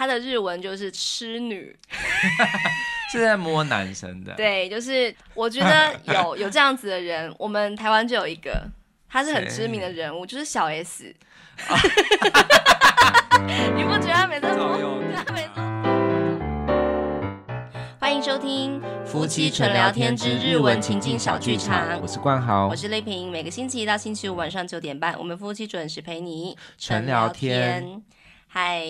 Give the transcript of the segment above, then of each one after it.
他的日文就是痴女，是在摸男生的。对，就是我觉得有 有这样子的人，我们台湾就有一个，他是很知名的人物，就是小 S。你不觉得每次欢迎收听夫妻纯聊天之日文情景小剧场？我是冠豪，我是丽萍。每个星期一到星期五晚上九点半，我们夫妻准时陪你纯聊天。嗨。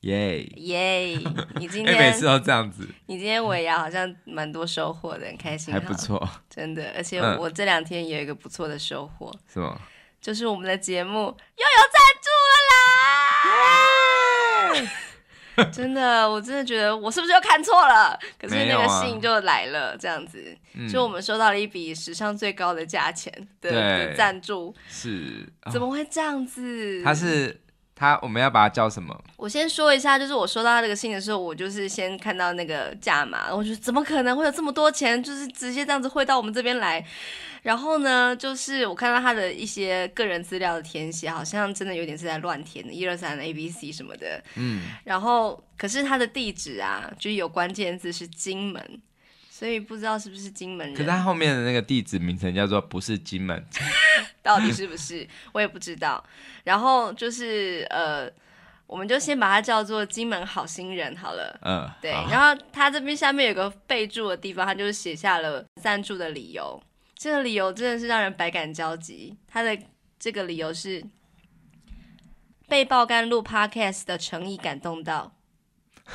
耶耶！你今天，你每次都这样子。你今天尾牙好像蛮多收获的，很开心。还不错，真的。而且我这两天也有一个不错的收获，是吗？就是我们的节目又有赞助了啦！真的，我真的觉得我是不是又看错了？可是那个信就来了，这样子，就我们收到了一笔史上最高的价钱的赞助。是？怎么会这样子？他是。他我们要把他叫什么？我先说一下，就是我收到他这个信的时候，我就是先看到那个价码，我就怎么可能会有这么多钱，就是直接这样子汇到我们这边来。然后呢，就是我看到他的一些个人资料的填写，好像真的有点是在乱填的，一二三 A B C 什么的。嗯。然后，可是他的地址啊，就有关键字是金门。所以不知道是不是金门人，可是他后面的那个地址名称叫做不是金门，到底是不是我也不知道。然后就是呃，我们就先把它叫做金门好心人好了。嗯，对。然后他这边下面有个备注的地方，他就是写下了赞助的理由。这个理由真的是让人百感交集。他的这个理由是被爆肝露 Parks 的诚意感动到。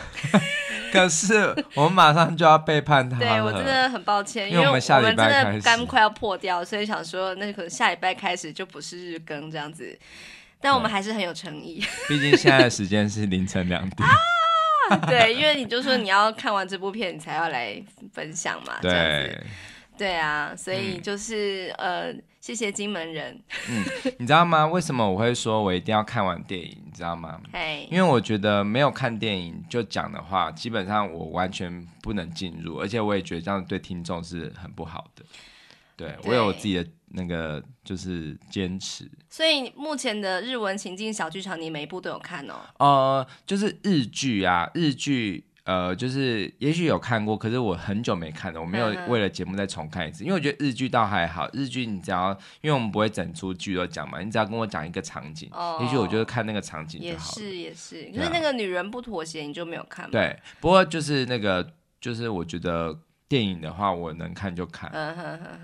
可是我们马上就要背叛他了，对我真的很抱歉，因为我们下礼拜开始干快要破掉，所以想说那可能下礼拜开始就不是日更这样子，但我们还是很有诚意，毕竟现在的时间是凌晨两点 啊，对，因为你就说你要看完这部片你才要来分享嘛，对，对啊，所以就是呃。谢谢金门人。嗯，你知道吗？为什么我会说我一定要看完电影？你知道吗？因为我觉得没有看电影就讲的话，基本上我完全不能进入，而且我也觉得这样对听众是很不好的。对，我有我自己的那个就是坚持。所以目前的日文情境小剧场，你每一部都有看哦。呃，就是日剧啊，日剧。呃，就是也许有看过，可是我很久没看了，我没有为了节目再重看一次，因为我觉得日剧倒还好，日剧你只要，因为我们不会整出剧都讲嘛，你只要跟我讲一个场景，也许我就看那个场景就好，也是也是，可是那个女人不妥协，你就没有看吗？对，不过就是那个，就是我觉得电影的话，我能看就看，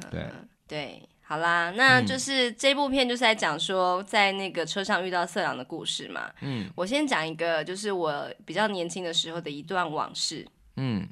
对对。好啦，那就是这部片就是在讲说在那个车上遇到色狼的故事嘛。嗯，我先讲一个，就是我比较年轻的时候的一段往事。嗯。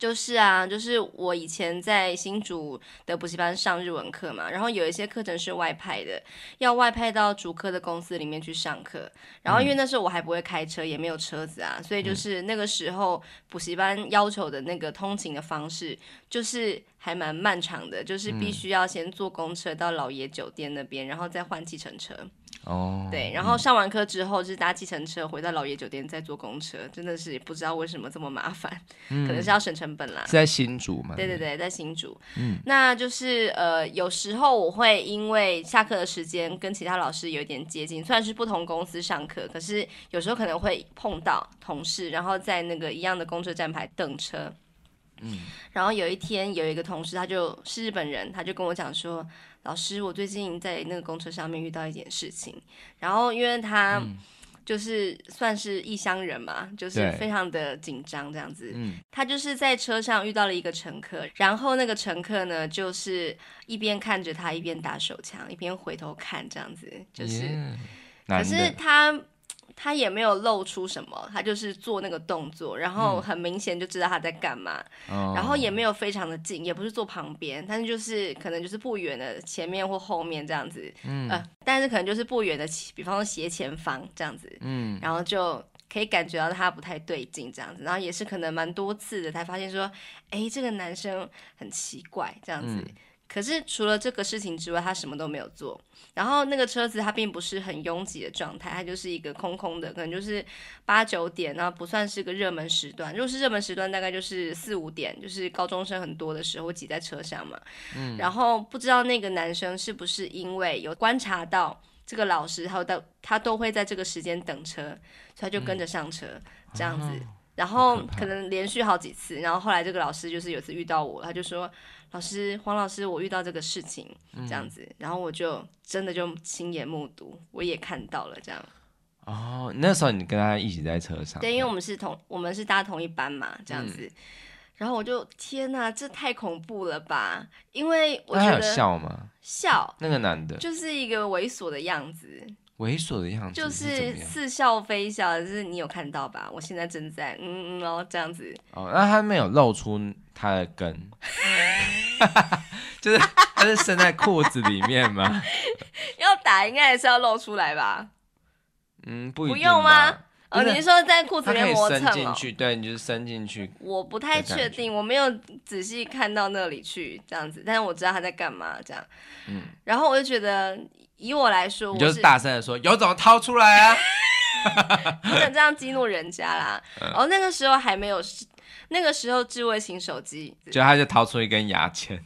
就是啊，就是我以前在新竹的补习班上日文课嘛，然后有一些课程是外派的，要外派到主课的公司里面去上课。然后因为那时候我还不会开车，也没有车子啊，所以就是那个时候补习班要求的那个通勤的方式，就是还蛮漫长的，就是必须要先坐公车到老爷酒店那边，然后再换计程车。哦，对，然后上完课之后就是搭计程车回到老爷酒店，再坐公车，真的是不知道为什么这么麻烦，可能是要省成本啦。是在新竹吗？对对对，在新竹。嗯，那就是呃，有时候我会因为下课的时间跟其他老师有点接近，虽然是不同公司上课，可是有时候可能会碰到同事，然后在那个一样的公车站牌等车。嗯，然后有一天有一个同事，他就是日本人，他就跟我讲说。老师，我最近在那个公车上面遇到一点事情，然后因为他就是算是异乡人嘛，就是非常的紧张这样子。他就是在车上遇到了一个乘客，然后那个乘客呢，就是一边看着他，一边打手枪，一边回头看这样子，就是，可是他。他也没有露出什么，他就是做那个动作，然后很明显就知道他在干嘛，然后也没有非常的近，也不是坐旁边，但是就是可能就是不远的前面或后面这样子，嗯，但是可能就是不远的，比方说斜前方这样子，嗯，然后就可以感觉到他不太对劲这样子，然后也是可能蛮多次的才发现说，哎，这个男生很奇怪这样子。可是除了这个事情之外，他什么都没有做。然后那个车子它并不是很拥挤的状态，它就是一个空空的，可能就是八九点呢，不算是个热门时段。如果是热门时段，大概就是四五点，就是高中生很多的时候挤在车上嘛。嗯。然后不知道那个男生是不是因为有观察到这个老师，他他都会在这个时间等车，所以他就跟着上车这样子。然后可能连续好几次，然后后来这个老师就是有次遇到我，他就说。老师，黄老师，我遇到这个事情，这样子，然后我就真的就亲眼目睹，我也看到了这样。哦，那时候你跟他一起在车上，对，因为我们是同，我们是搭同一班嘛，这样子。然后我就天哪，这太恐怖了吧！因为我觉得笑吗？笑，那个男的就是一个猥琐的样子。猥琐的样子，就是似笑非笑，就是你有看到吧？我现在正在，嗯嗯，哦，这样子。哦，那他没有露出他的根，就是他是伸在裤子里面吗？要打应该还是要露出来吧？嗯，不用定吗？哦，你说在裤子里面磨蹭吗？对，你就是伸进去。我不太确定，我没有仔细看到那里去这样子，但是我知道他在干嘛这样。嗯，然后我就觉得以我来说，我就是大声的说，有种掏出来啊！不能这样激怒人家啦。哦，那个时候还没有，那个时候智慧型手机，就他就掏出一根牙签。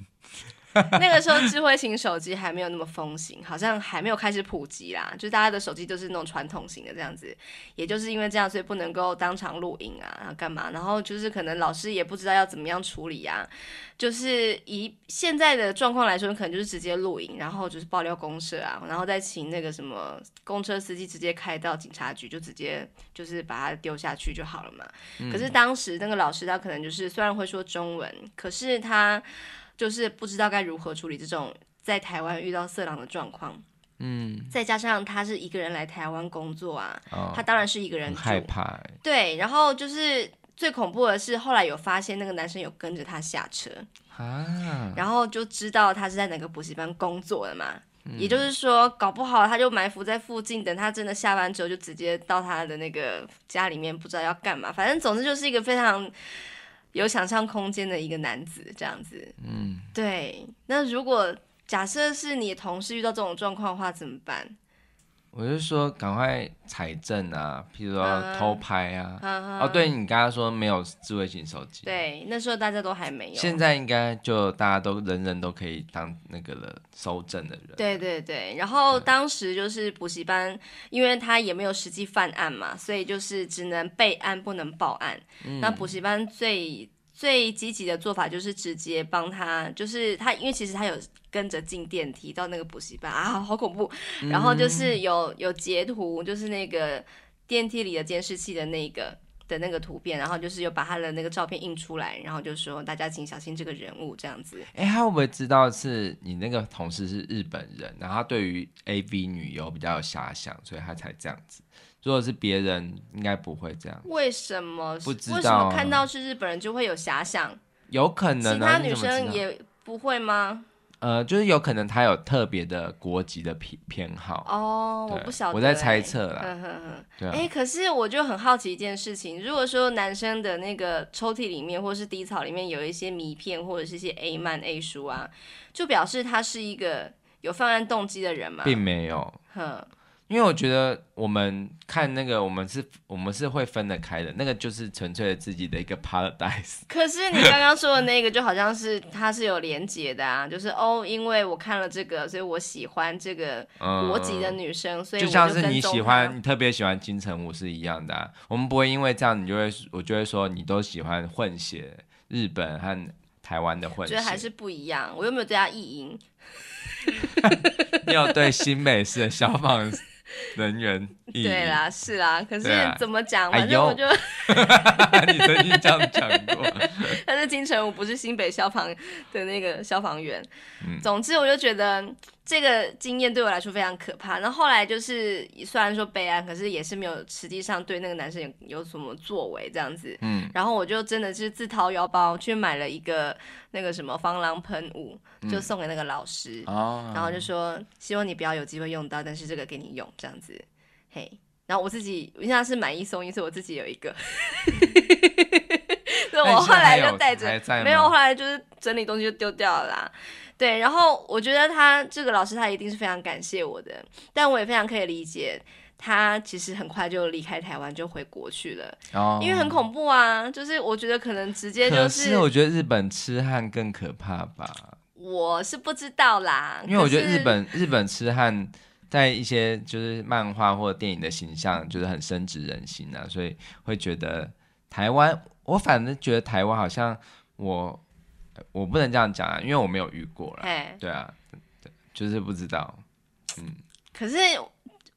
那个时候，智慧型手机还没有那么风行，好像还没有开始普及啦。就是大家的手机都是那种传统型的这样子，也就是因为这样，所以不能够当场录音啊，然后干嘛？然后就是可能老师也不知道要怎么样处理啊。就是以现在的状况来说，可能就是直接录音，然后就是爆料公社啊，然后再请那个什么公车司机直接开到警察局，就直接就是把它丢下去就好了嘛。可是当时那个老师，他可能就是虽然会说中文，可是他。就是不知道该如何处理这种在台湾遇到色狼的状况，嗯，再加上他是一个人来台湾工作啊，他当然是一个人害怕，对。然后就是最恐怖的是，后来有发现那个男生有跟着他下车啊，然后就知道他是在哪个补习班工作的嘛，也就是说，搞不好他就埋伏在附近，等他真的下班之后，就直接到他的那个家里面，不知道要干嘛。反正总之就是一个非常。有想象空间的一个男子，这样子，嗯，对。那如果假设是你同事遇到这种状况的话，怎么办？我就说赶快采证啊，譬如说偷拍啊，哦，对你刚刚说没有智慧型手机，对，那时候大家都还没有，现在应该就大家都人人都可以当那个了收证的人。对对对，然后当时就是补习班，因为他也没有实际犯案嘛，所以就是只能备案不能报案。那补习班最最积极的做法就是直接帮他，就是他因为其实他有。跟着进电梯到那个补习班啊，好恐怖！然后就是有有截图，就是那个电梯里的监视器的那个的那个图片，然后就是有把他的那个照片印出来，然后就说大家请小心这个人物这样子。哎，他会不会知道是你那个同事是日本人，然后他对于 A V 女优比较有遐想，所以他才这样子。如果是别人，应该不会这样。为什么不知道？为什么看到是日本人就会有遐想？有可能其他女生也不会吗？呃，就是有可能他有特别的国籍的偏偏好哦，我不晓，得、我在猜测啦。对啊，哎，可是我就很好奇一件事情，如果说男生的那个抽屉里面，或是底草里面有一些迷片，或者是些 A 漫 A 书啊，就表示他是一个有犯案动机的人吗？并没有。因为我觉得我们看那个，我们是，我们是会分得开的。那个就是纯粹的自己的一个 paradise。可是你刚刚说的那个，就好像是他是有连结的啊，就是哦，因为我看了这个，所以我喜欢这个国籍的女生。所以就像是你喜欢，你特别喜欢金城武是一样的。我们不会因为这样，你就会，我就会说你都喜欢混血日本和台湾的混血。还是不一样，我又没有对他意淫。你有对新美式的消防？能源对啦，是啦，可是怎么讲？反正我就，你曾经这样讲过。但是金城武不是新北消防的那个消防员。嗯，总之我就觉得。这个经验对我来说非常可怕。然后后来就是，虽然说悲哀，可是也是没有实际上对那个男生有有什么作为这样子。嗯，然后我就真的是自掏腰包去买了一个那个什么防狼喷雾，就送给那个老师。哦，然后就说希望你不要有机会用到，但是这个给你用这样子。嘿，然后我自己我现在是买一送一，所以我自己有一个。我后来就带着，没有后来就是整理东西就丢掉了啦。对，然后我觉得他这个老师他一定是非常感谢我的，但我也非常可以理解，他其实很快就离开台湾就回国去了，哦、因为很恐怖啊。就是我觉得可能直接就是，我觉得日本痴汉更可怕吧。我是不知道啦，因为我觉得日本日本痴汉在一些就是漫画或电影的形象就是很深植人心啊，所以会觉得。台湾，我反正觉得台湾好像我我不能这样讲啊，因为我没有遇过了，对啊，就是不知道。嗯，可是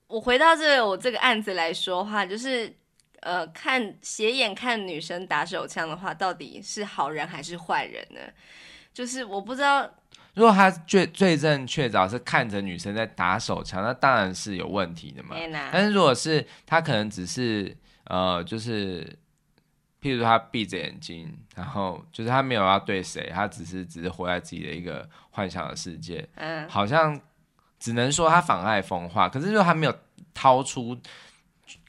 我回到这个我这个案子来说话，就是呃，看斜眼看女生打手枪的话，到底是好人还是坏人呢？就是我不知道，如果他罪罪证确凿是看着女生在打手枪，那当然是有问题的嘛。但是如果是他可能只是呃，就是。譬如他闭着眼睛，然后就是他没有要对谁，他只是只是活在自己的一个幻想的世界，嗯，好像只能说他妨碍风化，可是如果他没有掏出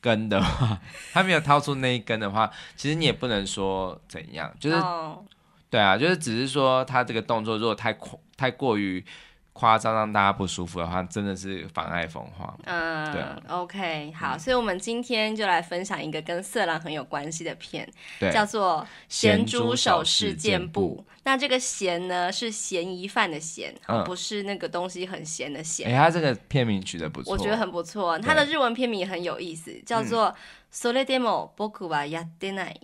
根的话，他没有掏出那一根的话，其实你也不能说怎样，就是对啊，就是只是说他这个动作如果太过太过于。夸张让大家不舒服的话，真的是妨碍风化。嗯，对，OK，好，所以我们今天就来分享一个跟色狼很有关系的片，叫做《咸猪手事件簿》。那这个“咸”呢，是嫌疑犯的“嫌”，不是那个东西很咸的“咸”。哎，他这个片名取的不错，我觉得很不错。他的日文片名很有意思，叫做《s o l i demo boku v a yatte n a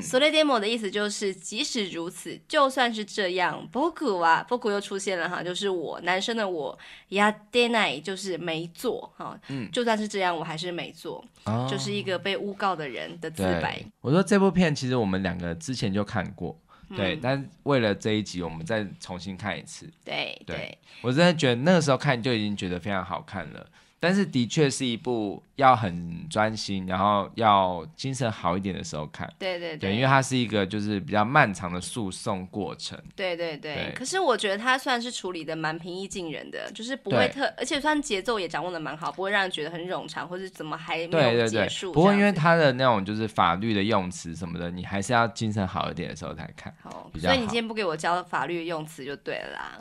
s o l demo 的意思就是即使如此，就算是这样，僕古啊，僕古又出现了哈，就是我男生的我，y night 就是没做哈，嗯，就算是这样，我还是没做，就是一个被诬告的人的自白。我说这部片其实我们两个之前就看过，对，但为了这一集，我们再重新看一次，对对，我真的觉得那个时候看就已经觉得非常好看了。但是的确是一部要很专心，然后要精神好一点的时候看。对对对，因为它是一个就是比较漫长的诉讼过程。对对对。可是我觉得它算是处理的蛮平易近人的，就是不会特，而且算节奏也掌握的蛮好，不会让人觉得很冗长，或者怎么还没有结束。对对对。不过因为它的那种就是法律的用词什么的，你还是要精神好一点的时候才看。好所以你今天不给我教法律用词就对了啦。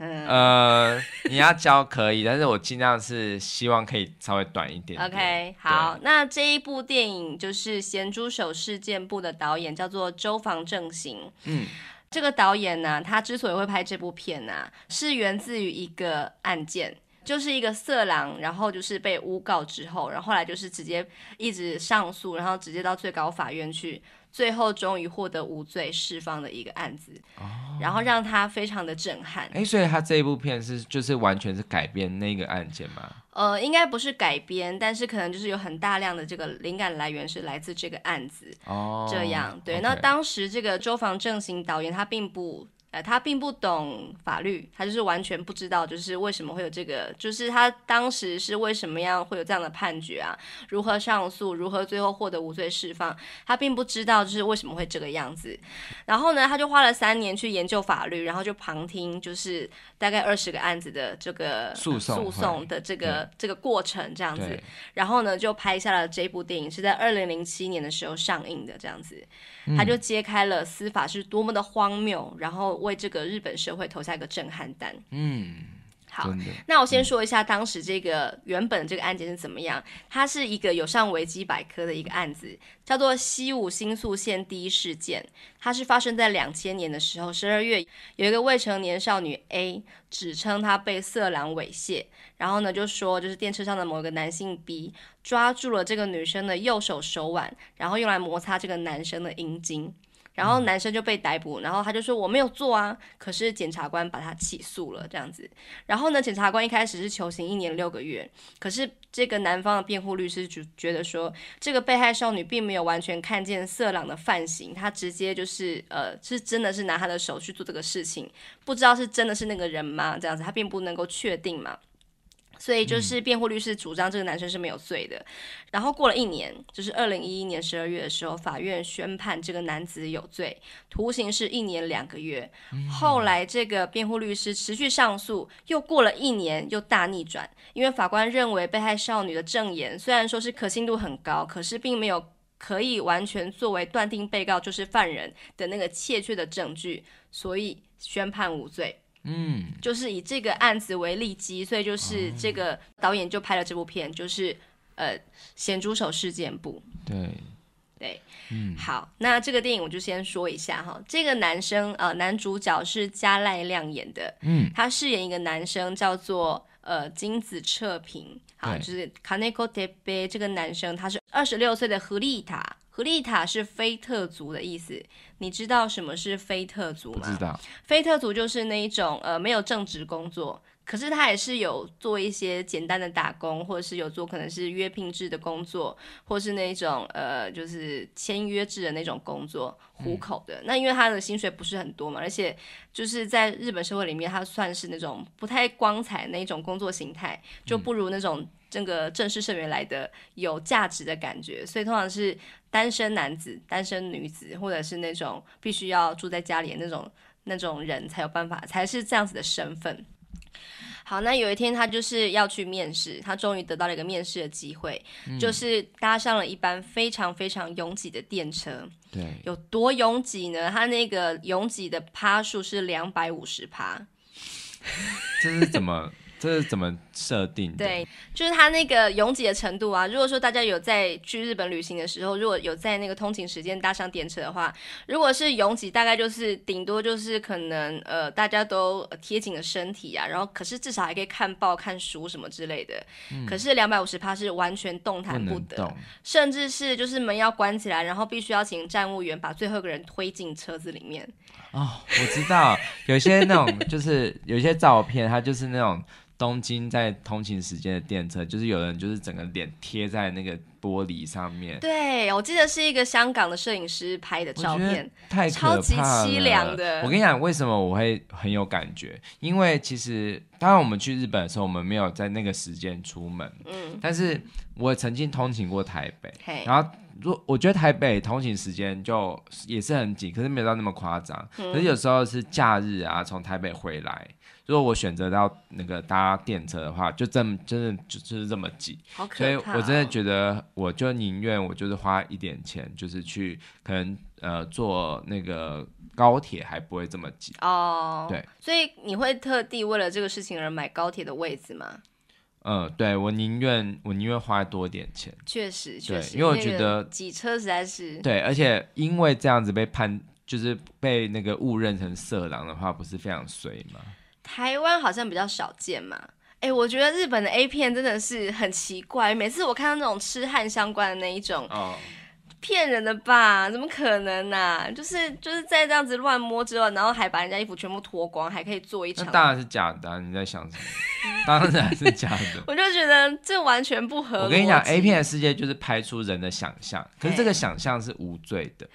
呃，你要教可以，但是我尽量是希望可以稍微短一点。OK，好，那这一部电影就是《咸猪手事件部》的导演叫做周防正行。嗯，这个导演呢，他之所以会拍这部片呢，是源自于一个案件，就是一个色狼，然后就是被诬告之后，然后后来就是直接一直上诉，然后直接到最高法院去。最后终于获得无罪释放的一个案子，然后让他非常的震撼。哎，所以他这一部片是就是完全是改编那个案件吗？呃，应该不是改编，但是可能就是有很大量的这个灵感来源是来自这个案子。哦，这样对。那当时这个周防正行导演他并不。呃，他并不懂法律，他就是完全不知道，就是为什么会有这个，就是他当时是为什么样会有这样的判决啊？如何上诉，如何最后获得无罪释放？他并不知道，就是为什么会这个样子。然后呢，他就花了三年去研究法律，然后就旁听，就是大概二十个案子的这个诉讼的这个这个过程这样子。然后呢，就拍下了这部电影，是在二零零七年的时候上映的这样子。他就揭开了司法是多么的荒谬，然后。为这个日本社会投下一个震撼弹。嗯，好，那我先说一下当时这个原本这个案件是怎么样。它是一个有上维基百科的一个案子，叫做西武新宿线第一事件。它是发生在两千年的时候，十二月有一个未成年少女 A 指称她被色狼猥亵，然后呢就说就是电车上的某个男性 B 抓住了这个女生的右手手腕，然后用来摩擦这个男生的阴茎。然后男生就被逮捕，然后他就说我没有做啊，可是检察官把他起诉了这样子。然后呢，检察官一开始是求刑一年六个月，可是这个男方的辩护律师就觉得说，这个被害少女并没有完全看见色狼的犯行，他直接就是呃是真的是拿他的手去做这个事情，不知道是真的是那个人吗？这样子他并不能够确定嘛。所以就是辩护律师主张这个男生是没有罪的，然后过了一年，就是二零一一年十二月的时候，法院宣判这个男子有罪，徒刑是一年两个月。后来这个辩护律师持续上诉，又过了一年，又大逆转，因为法官认为被害少女的证言虽然说是可信度很高，可是并没有可以完全作为断定被告就是犯人的那个确切的证据，所以宣判无罪。嗯，就是以这个案子为利基，所以就是这个导演就拍了这部片，就是呃《咸猪手事件簿》。对，对，嗯，好，那这个电影我就先说一下哈，这个男生啊，男主角是加赖亮演的，嗯，他饰演一个男生叫做呃金子彻平，啊，就是 Kaneko t e p e 这个男生，他是二十六岁的何丽塔。和力塔是菲特族的意思，你知道什么是菲特族吗？知道，特族就是那一种呃没有正职工作，可是他也是有做一些简单的打工，或者是有做可能是约聘制的工作，或是那一种呃就是签约制的那种工作糊口的。那因为他的薪水不是很多嘛，而且就是在日本社会里面，他算是那种不太光彩那种工作形态，就不如那种。整个正式社员来的有价值的感觉，所以通常是单身男子、单身女子，或者是那种必须要住在家里那种那种人才有办法，才是这样子的身份。好，那有一天他就是要去面试，他终于得到了一个面试的机会，就是搭上了一班非常非常拥挤的电车。对，有多拥挤呢？他那个拥挤的趴数是两百五十趴。这是怎么？这是怎么设定？对，就是它那个拥挤的程度啊。如果说大家有在去日本旅行的时候，如果有在那个通勤时间搭上电车的话，如果是拥挤，大概就是顶多就是可能呃大家都贴紧了身体啊，然后可是至少还可以看报看书什么之类的。可是两百五十趴是完全动弹不得，甚至是就是门要关起来，然后必须要请站务员把最后一个人推进车子里面。哦，我知道，有些那种就是有些照片，它就是那种。东京在通勤时间的电车，就是有人就是整个脸贴在那个玻璃上面。对，我记得是一个香港的摄影师拍的照片，太可怕了。我跟你讲，为什么我会很有感觉？因为其实当然我们去日本的时候，我们没有在那个时间出门。嗯，但是我曾经通勤过台北，然后。如我觉得台北通勤时间就也是很挤，可是没有到那么夸张。可是有时候是假日啊，从台北回来，如果我选择到那个搭电车的话，就这么真的就是这么挤，所以我真的觉得，我就宁愿我就是花一点钱，就是去可能呃坐那个高铁还不会这么挤哦。对，所以你会特地为了这个事情而买高铁的位置吗？嗯，对，我宁愿我宁愿花多点钱，确实，确实，因为我觉得挤车实在是对，而且因为这样子被判就是被那个误认成色狼的话，不是非常衰吗？台湾好像比较少见嘛，哎，我觉得日本的 A 片真的是很奇怪，每次我看到那种痴汉相关的那一种。骗人的吧？怎么可能呢？就是就是在这样子乱摸之后，然后还把人家衣服全部脱光，还可以做一场，当然是假的。你在想什么？当然是假的。我就觉得这完全不合。我跟你讲，A 片的世界就是拍出人的想象，可是这个想象是无罪的，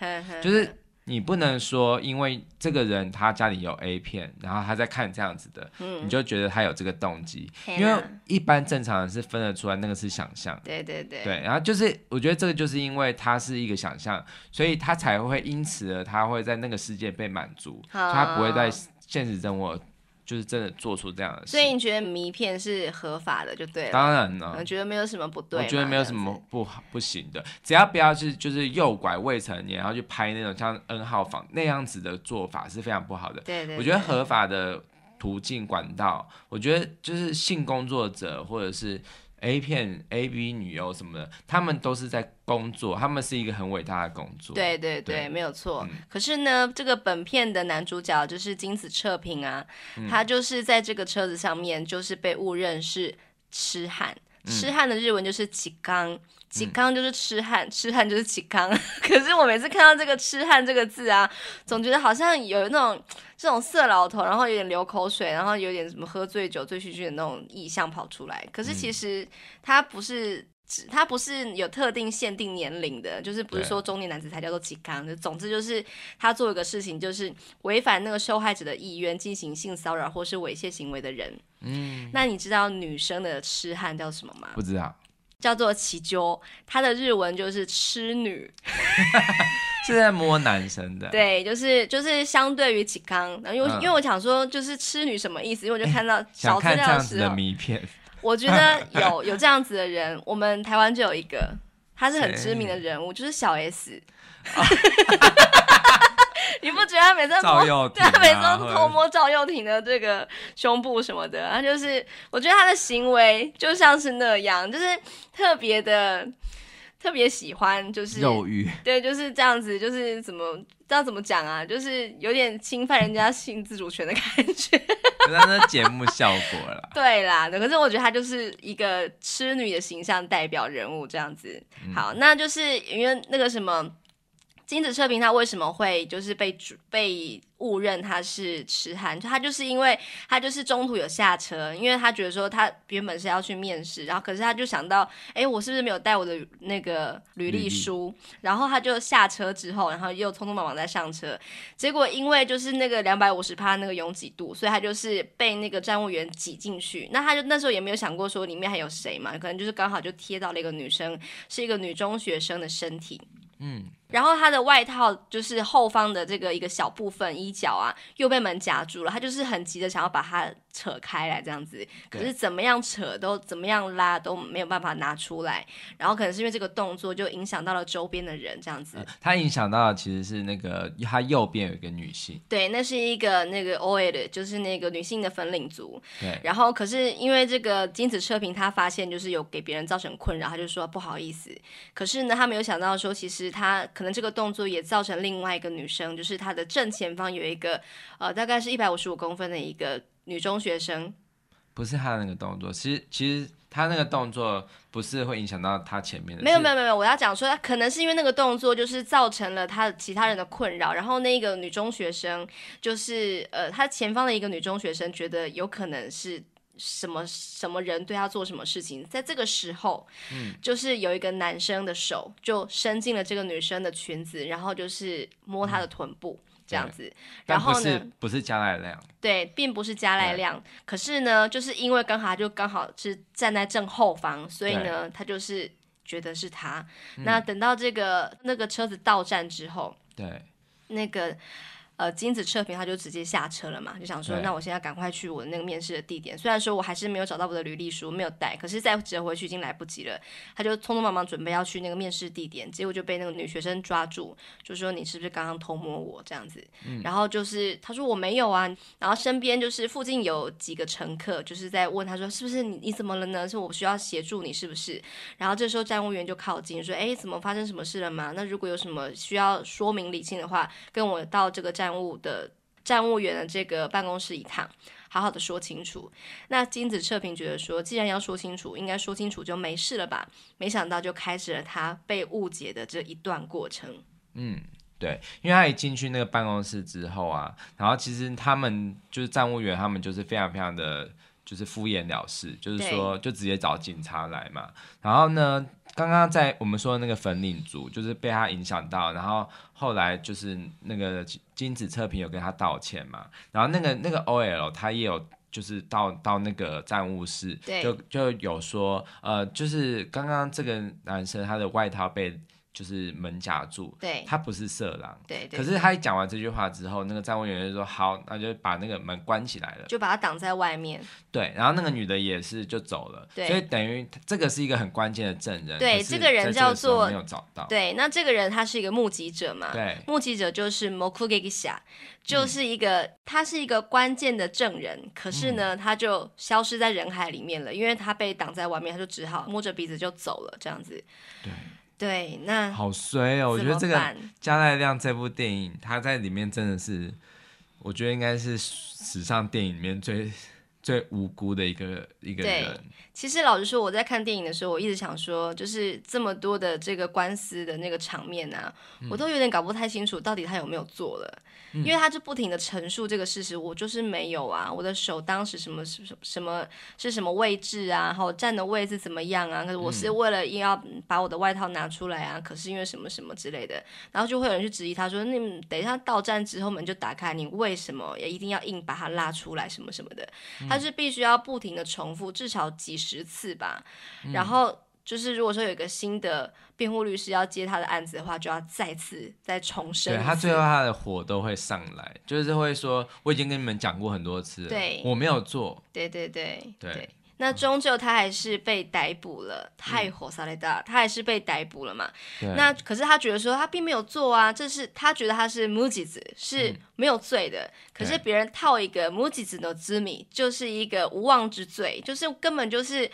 就是。你不能说，因为这个人他家里有 A 片，然后他在看这样子的，你就觉得他有这个动机，因为一般正常人是分得出来，那个是想象。对对对，对。然后就是，我觉得这个就是因为他是一个想象，所以他才会因此他会在那个世界被满足，他不会在现实生活。就是真的做出这样的，事。所以你觉得迷片是合法的就对了。当然了，我觉得没有什么不对，我觉得没有什么不好不行的，只要不要是就是诱拐未成年，然后去拍那种像 N 号房那样子的做法是非常不好的。对对，我觉得合法的途径管道，我觉得就是性工作者或者是。A 片、A B 女优什么的，他们都是在工作，他们是一个很伟大的工作。对对对，没有错。可是呢，这个本片的男主角就是金子彻平啊，他就是在这个车子上面，就是被误认是痴汉。痴汉的日文就是痴汉。吉康就是痴汉，痴汉就是吉康。可是我每次看到这个“痴汉”这个字啊，总觉得好像有那种这种色老头，然后有点流口水，然后有点什么喝醉酒、醉醺醺的那种意象跑出来。可是其实他不是指他不是有特定限定年龄的，就是不是说中年男子才叫做吉康，的。总之就是他做一个事情，就是违反那个受害者的意愿进行性骚扰或是猥亵行为的人。嗯，那你知道女生的痴汉叫什么吗？不知道。叫做奇鸠，他的日文就是痴女，是在摸男生的。对，就是就是相对于启康，因为因为我想说就是痴女什么意思，因为我就看到小资料片，我觉得有有这样子的人，我们台湾就有一个，他是很知名的人物，就是小 S。你不觉得他每次摸，对他每都偷摸赵又廷的这个胸部什么的，他就是，我觉得他的行为就像是那样，就是特别的特别喜欢，就是肉欲，对，就是这样子，就是怎么知道怎么讲啊，就是有点侵犯人家性自主权的感觉，那节目效果啦，对啦，可是我觉得他就是一个痴女的形象代表人物这样子。好，那就是因为那个什么。精子测评他为什么会就是被被误认他是痴汉？他就是因为他就是中途有下车，因为他觉得说他原本是要去面试，然后可是他就想到，哎，我是不是没有带我的那个履历书？然后他就下车之后，然后又匆匆忙忙在上车，结果因为就是那个两百五十趴那个拥挤度，所以他就是被那个站务员挤进去。那他就那时候也没有想过说里面还有谁嘛，可能就是刚好就贴到了一个女生，是一个女中学生的身体。嗯。然后他的外套就是后方的这个一个小部分衣角啊，又被门夹住了。他就是很急的想要把它扯开来，这样子。可是怎么样扯都怎么样拉都没有办法拿出来。然后可能是因为这个动作就影响到了周边的人，这样子。他影响到其实是那个他右边有一个女性，对，那是一个那个 OLED，就是那个女性的粉领族。对。然后可是因为这个金子车评，他发现就是有给别人造成困扰，他就说不好意思。可是呢，他没有想到说其实他可。可能这个动作也造成另外一个女生，就是她的正前方有一个，呃，大概是一百五十五公分的一个女中学生。不是她那个动作，其实其实她那个动作不是会影响到她前面的。没有没有没有，我要讲说，可能是因为那个动作就是造成了她的其他人的困扰，然后那个女中学生就是呃，她前方的一个女中学生觉得有可能是。什么什么人对他做什么事情，在这个时候，嗯，就是有一个男生的手就伸进了这个女生的裙子，然后就是摸她的臀部这样子。然后呢，不是加奈亮。对，并不是加奈亮。可是呢，就是因为刚好就刚好是站在正后方，所以呢，他就是觉得是他。那等到这个那个车子到站之后，对，那个。呃，金子测评他就直接下车了嘛，就想说，那我现在赶快去我的那个面试的地点。虽然说我还是没有找到我的履历书，没有带，可是再折回去已经来不及了。他就匆匆忙忙准备要去那个面试地点，结果就被那个女学生抓住，就说你是不是刚刚偷摸我这样子？然后就是他说我没有啊，然后身边就是附近有几个乘客，就是在问他说是不是你你怎么了呢？是我需要协助你是不是？然后这时候站务员就靠近说，哎，怎么发生什么事了吗？那如果有什么需要说明理性的话，跟我到这个站。站务的站务员的这个办公室一趟，好好的说清楚。那金子测评觉得说，既然要说清楚，应该说清楚就没事了吧？没想到就开始了他被误解的这一段过程。嗯，对，因为他一进去那个办公室之后啊，然后其实他们就是站务员，他们就是非常非常的就是敷衍了事，就是说就直接找警察来嘛。然后呢，刚刚在我们说的那个粉领族就是被他影响到，然后后来就是那个。精子测评有跟他道歉嘛？然后那个那个 O.L. 他也有就是到到那个站务室，就就有说呃，就是刚刚这个男生他的外套被。就是门夹住，对，他不是色狼，对，可是他一讲完这句话之后，那个站务员就说：“好，那就把那个门关起来了，就把他挡在外面。”对，然后那个女的也是就走了，对。所以等于这个是一个很关键的证人。对，这个人叫做没有找到。对，那这个人他是一个目击者嘛？对，目击者就是 m o k u g i k a 就是一个，他是一个关键的证人，可是呢，他就消失在人海里面了，因为他被挡在外面，他就只好摸着鼻子就走了，这样子。对。对，那好衰哦！我觉得这个加奈亮这部电影，他在里面真的是，我觉得应该是史上电影里面最最无辜的一个一个人。其实老实说，我在看电影的时候，我一直想说，就是这么多的这个官司的那个场面啊，我都有点搞不太清楚，到底他有没有做了，因为他就不停的陈述这个事实，我就是没有啊，我的手当时什么什么什么是什么位置啊，然后站的位置怎么样啊，可是我是为了硬要把我的外套拿出来啊，可是因为什么什么之类的，然后就会有人去质疑他，说那等一下到站之后门就打开，你为什么也一定要硬把它拉出来什么什么的，他是必须要不停的重复，至少几十。十次吧，然后就是如果说有一个新的辩护律师要接他的案子的话，就要再次再重申，他最后他的火都会上来，就是会说我已经跟你们讲过很多次，对我没有做，对对对对。那终究他还是被逮捕了，太火杀达，他还是被逮捕了嘛？那可是他觉得说他并没有做啊，这是他觉得他是母吉子是没有罪的。可是别人套一个母吉子的之名，就是一个无妄之罪，就是根本就是。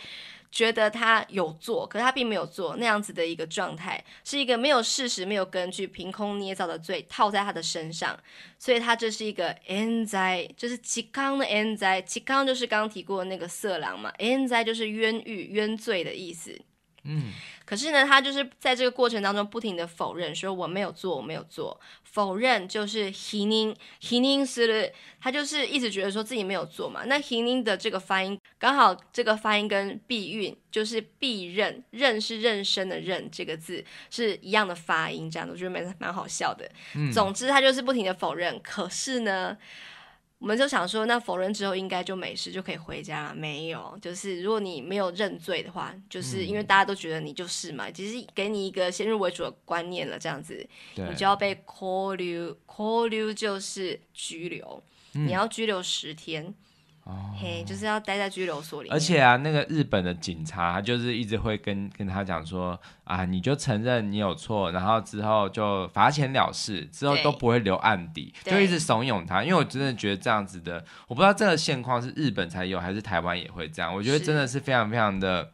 觉得他有做，可是他并没有做，那样子的一个状态是一个没有事实、没有根据、凭空捏造的罪套在他的身上，所以他这是一个 n 灾，就是嵇康的 n 灾。嵇康就是刚刚提过那个色狼嘛，n 灾就是冤狱、冤罪的意思。嗯，可是呢，他就是在这个过程当中不停的否认，说我没有做，我没有做。否认就是 hinin hinin g u r 他就是一直觉得说自己没有做嘛。那 hinin 的这个发音，刚好这个发音跟避孕就是避孕，认是妊娠的认这个字是一样的发音，这样子我觉得蛮蛮好笑的。总之，他就是不停的否认，可是呢。我们就想说，那否认之后应该就没事，就可以回家了。没有，就是如果你没有认罪的话，就是因为大家都觉得你就是嘛，其实给你一个先入为主的观念了，这样子你就要被 call call 就是拘留，你要拘留十天。哦，嘿，就是要待在拘留所里。而且啊，那个日本的警察，他就是一直会跟跟他讲说，啊，你就承认你有错，然后之后就罚钱了事，之后都不会留案底，就一直怂恿他。因为我真的觉得这样子的，我不知道这个现况是日本才有，还是台湾也会这样。我觉得真的是非常非常的，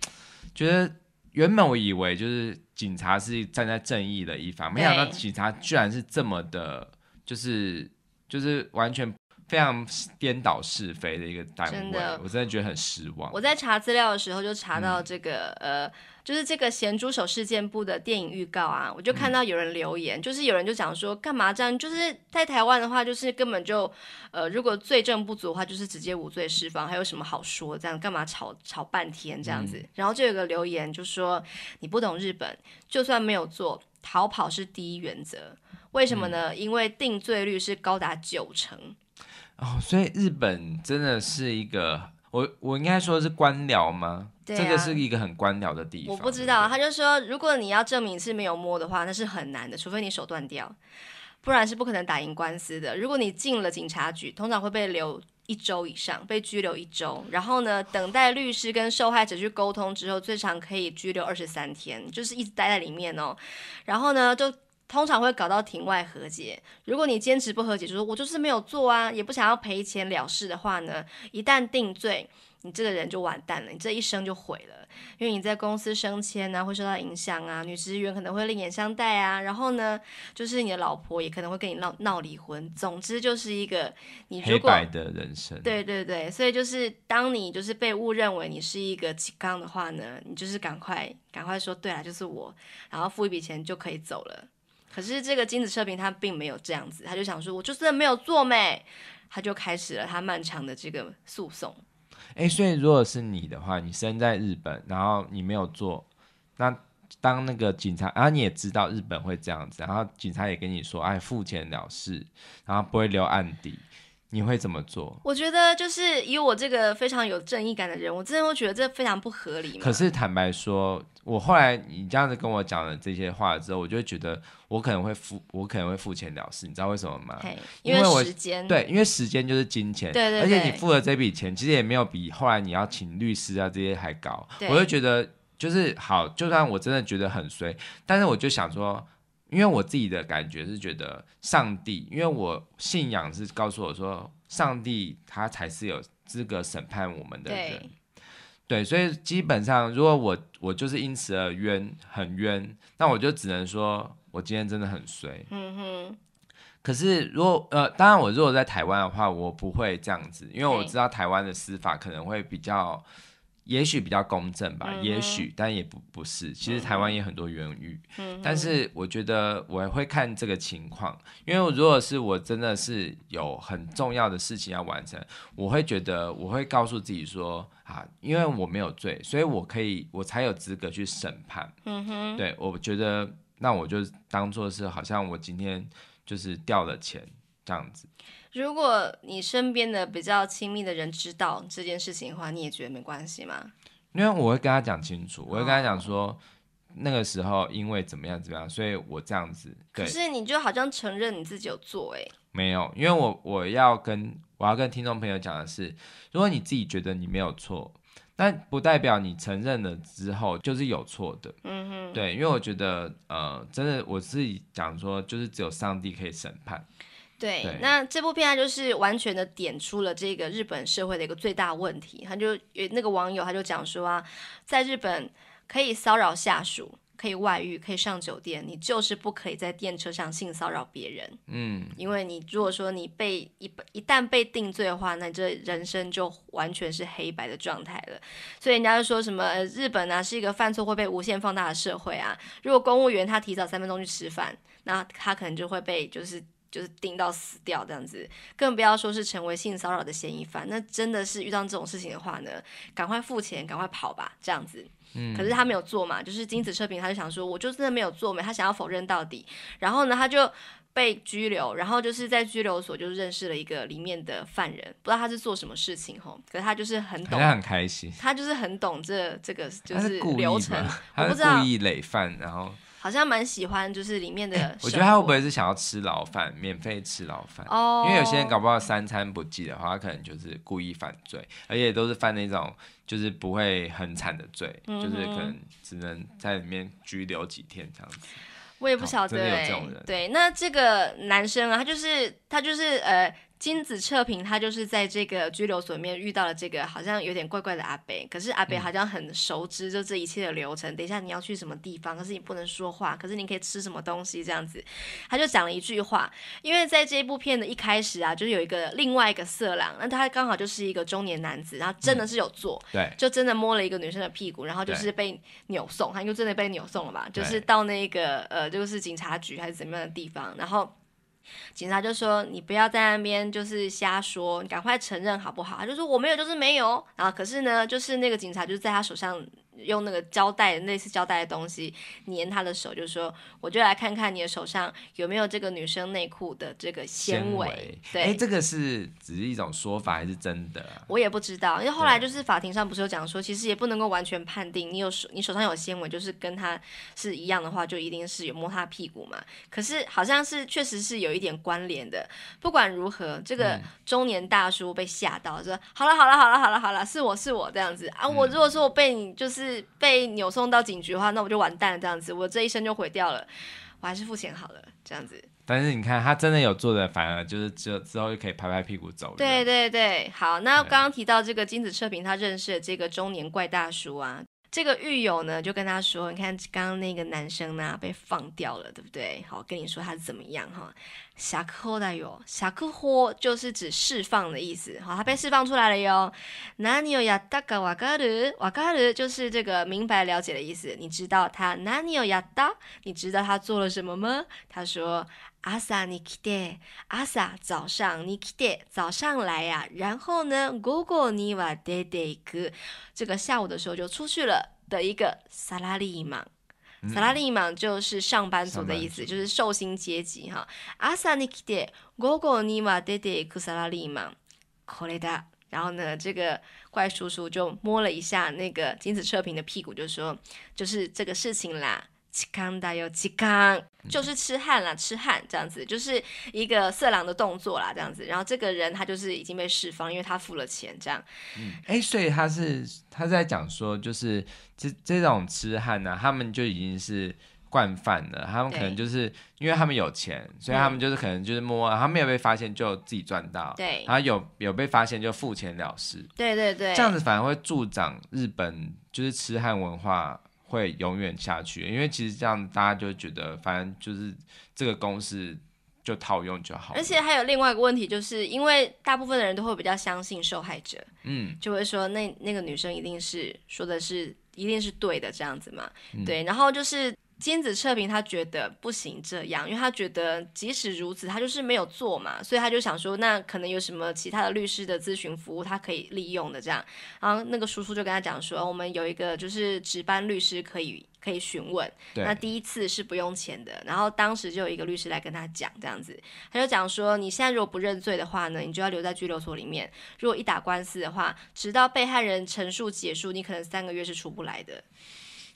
觉得原本我以为就是警察是站在正义的一方，没想到警察居然是这么的，就是就是完全。非常颠倒是非的一个单位，我真的觉得很失望。我在查资料的时候就查到这个，呃，就是这个咸猪手事件部的电影预告啊，我就看到有人留言，就是有人就讲说，干嘛这样？就是在台湾的话，就是根本就，呃，如果罪证不足的话，就是直接无罪释放，还有什么好说？这样干嘛吵吵半天这样子？然后就有个留言就说，你不懂日本，就算没有做逃跑是第一原则，为什么呢？因为定罪率是高达九成。哦，所以日本真的是一个，我我应该说是官僚吗？对啊，这个是一个很官僚的地方。我不知道，他就说，如果你要证明是没有摸的话，那是很难的，除非你手断掉，不然是不可能打赢官司的。如果你进了警察局，通常会被留一周以上，被拘留一周，然后呢，等待律师跟受害者去沟通之后，最长可以拘留二十三天，就是一直待在里面哦。然后呢，就。通常会搞到庭外和解。如果你坚持不和解，就说“我就是没有做啊，也不想要赔钱了事”的话呢，一旦定罪，你这个人就完蛋了，你这一生就毁了。因为你在公司升迁啊会受到影响啊，女职员可能会另眼相待啊。然后呢，就是你的老婆也可能会跟你闹闹离婚。总之就是一个你黑白的人生。对对对，所以就是当你就是被误认为你是一个乞刚的话呢，你就是赶快赶快说对啊，就是我，然后付一笔钱就可以走了。可是这个精子测评他并没有这样子，他就想说，我就算没有做没，他就开始了他漫长的这个诉讼。哎，所以如果是你的话，你生在日本，然后你没有做，那当那个警察，然后你也知道日本会这样子，然后警察也跟你说，哎，付钱了事，然后不会留案底。你会怎么做？我觉得就是以我这个非常有正义感的人，我真的会觉得这非常不合理。可是坦白说，我后来你这样子跟我讲了这些话之后，我就会觉得我可能会付，我可能会付钱了事。你知道为什么吗？因为时间对，因为时间就是金钱。对对对。而且你付了这笔钱，其实也没有比后来你要请律师啊这些还高。我就觉得就是好，就算我真的觉得很衰，但是我就想说。因为我自己的感觉是觉得上帝，因为我信仰是告诉我说，上帝他才是有资格审判我们的人，对，所以基本上如果我我就是因此而冤，很冤，那我就只能说，我今天真的很衰。嗯哼。可是如果呃，当然我如果在台湾的话，我不会这样子，因为我知道台湾的司法可能会比较。也许比较公正吧，也许，但也不不是。其实台湾也很多冤狱，嗯。但是我觉得我会看这个情况，因为如果是我真的是有很重要的事情要完成，我会觉得我会告诉自己说啊，因为我没有罪，所以我可以，我才有资格去审判。嗯哼。对，我觉得那我就当做是好像我今天就是掉了钱这样子。如果你身边的比较亲密的人知道这件事情的话，你也觉得没关系吗？因为我会跟他讲清楚，我会跟他讲说，那个时候因为怎么样怎么样，所以我这样子。可是你就好像承认你自己有做诶？没有，因为我我要跟我要跟听众朋友讲的是，如果你自己觉得你没有错，那不代表你承认了之后就是有错的。嗯哼，对，因为我觉得呃，真的我自己讲说，就是只有上帝可以审判。对，那这部片它就是完全的点出了这个日本社会的一个最大问题。他就那个网友他就讲说啊，在日本可以骚扰下属，可以外遇，可以上酒店，你就是不可以在电车上性骚扰别人。嗯，因为你如果说你被一一旦被定罪的话，那这人生就完全是黑白的状态了。所以人家就说什么日本啊是一个犯错会被无限放大的社会啊。如果公务员他提早三分钟去吃饭，那他可能就会被就是。就是盯到死掉这样子，更不要说是成为性骚扰的嫌疑犯。那真的是遇到这种事情的话呢，赶快付钱，赶快跑吧，这样子。嗯。可是他没有做嘛，就是精子测评，他就想说，我就真的没有做嘛，他想要否认到底。然后呢，他就被拘留，然后就是在拘留所就认识了一个里面的犯人，不知道他是做什么事情吼。可是他就是很懂，他很开心，他就是很懂这这个就是流程，他故意累犯，然后。好像蛮喜欢，就是里面的。我觉得他会不会是想要吃牢饭，免费吃牢饭？哦，因为有些人搞不好三餐不济的话，他可能就是故意犯罪，而且都是犯那种就是不会很惨的罪，就是可能只能在里面拘留几天这样子。我也不晓得，真的有这种人。对，那这个男生啊，他就是他就是呃。金子彻平他就是在这个拘留所里面遇到了这个好像有点怪怪的阿北，可是阿北好像很熟知就这一切的流程。等一下你要去什么地方，可是你不能说话，可是你可以吃什么东西这样子。他就讲了一句话，因为在这一部片的一开始啊，就是有一个另外一个色狼，那他刚好就是一个中年男子，然后真的是有做，对，就真的摸了一个女生的屁股，然后就是被扭送，他因为真的被扭送了嘛，就是到那个呃就是警察局还是怎么样的地方，然后。警察就说：“你不要在那边就是瞎说，你赶快承认好不好？”他就说：“我没有，就是没有。”然后，可是呢，就是那个警察就在他手上。用那个胶带类似胶带的东西粘他的手，就说我就来看看你的手上有没有这个女生内裤的这个纤维。对，哎，这个是只是一种说法还是真的？我也不知道，因为后来就是法庭上不是有讲说，其实也不能够完全判定你有手你手上有纤维就是跟他是一样的话，就一定是有摸他屁股嘛。可是好像是确实是有一点关联的。不管如何，这个中年大叔被吓到说：“好了好了好了好了好了，是我是我这样子啊，我如果说我被你就是。”被扭送到警局的话，那我就完蛋了，这样子，我这一生就毁掉了。我还是付钱好了，这样子。但是你看，他真的有做的，反而就是之之后就可以拍拍屁股走了。对对对，好。那刚刚提到这个精子测评，他认识的这个中年怪大叔啊。这个狱友呢，就跟他说：“你看，刚刚那个男生呢，被放掉了，对不对？好，跟你说他怎么样哈下课后的哟，下课后就是指释放的意思。好，他被释放出来了哟。n a 有亚 o 嘎 a 嘎 a w 嘎 g 就是这个明白了解的意思。你知道他 n a 有亚 o 你知道他做了什么吗？他说。”阿萨尼基德，阿萨早上尼基德早上来呀，然后呢，哥哥尼瓦德德克，这个下午的时候就出去了的一个萨拉利玛，萨拉利玛就是上班族的意思，就是寿星阶级哈。阿萨尼基德，哥戈尼瓦德德克萨拉利玛，可雷达，然后呢，这个怪叔叔就摸了一下那个金子测评的屁股，就说，就是这个事情啦。吃康大有吃康，就是痴汉啦，痴汉这样子，就是一个色狼的动作啦，这样子。然后这个人他就是已经被释放，因为他付了钱，这样。嗯，哎，所以他是他在讲说，就是这这种痴汉呢，他们就已经是惯犯了，他们可能就是因为他们有钱，所以他们就是可能就是摸，他没有被发现就自己赚到，对，然后有有被发现就付钱了事，对对对，这样子反而会助长日本就是痴汉文化。会永远下去，因为其实这样大家就觉得，反正就是这个公式就套用就好。而且还有另外一个问题，就是因为大部分的人都会比较相信受害者，嗯，就会说那那个女生一定是说的是一定是对的这样子嘛，对，然后就是。精子测评他觉得不行这样，因为他觉得即使如此，他就是没有做嘛，所以他就想说，那可能有什么其他的律师的咨询服务他可以利用的这样。然后那个叔叔就跟他讲说，我们有一个就是值班律师可以可以询问，那第一次是不用钱的。然后当时就有一个律师来跟他讲这样子，他就讲说，你现在如果不认罪的话呢，你就要留在拘留所里面；如果一打官司的话，直到被害人陈述结束，你可能三个月是出不来的。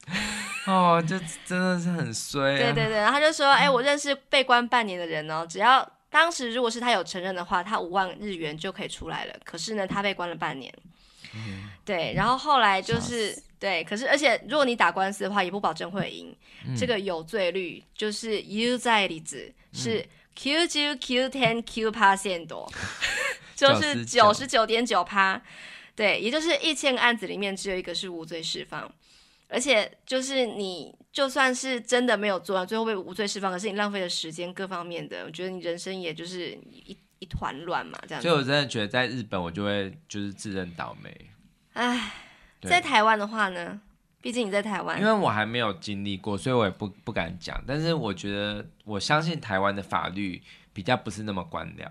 哦，就真的是很衰。对对对，然后就说，哎，我认识被关半年的人哦，只要当时如果是他有承认的话，他五万日元就可以出来了。可是呢，他被关了半年。嗯。对，然后后来就是对，可是而且如果你打官司的话，也不保证会赢。这个有罪率就是 U 在里子是 Q 九 Q ten Q 趴线多，就是九十九点九趴。对，也就是一千个案子里面只有一个是无罪释放。而且就是你，就算是真的没有做，最后被无罪释放，可是你浪费了时间各方面的，我觉得你人生也就是一一团乱嘛，这样。所以我真的觉得在日本，我就会就是自认倒霉。唉，在台湾的话呢，毕竟你在台湾，因为我还没有经历过，所以我也不不敢讲。但是我觉得，我相信台湾的法律比较不是那么官僚，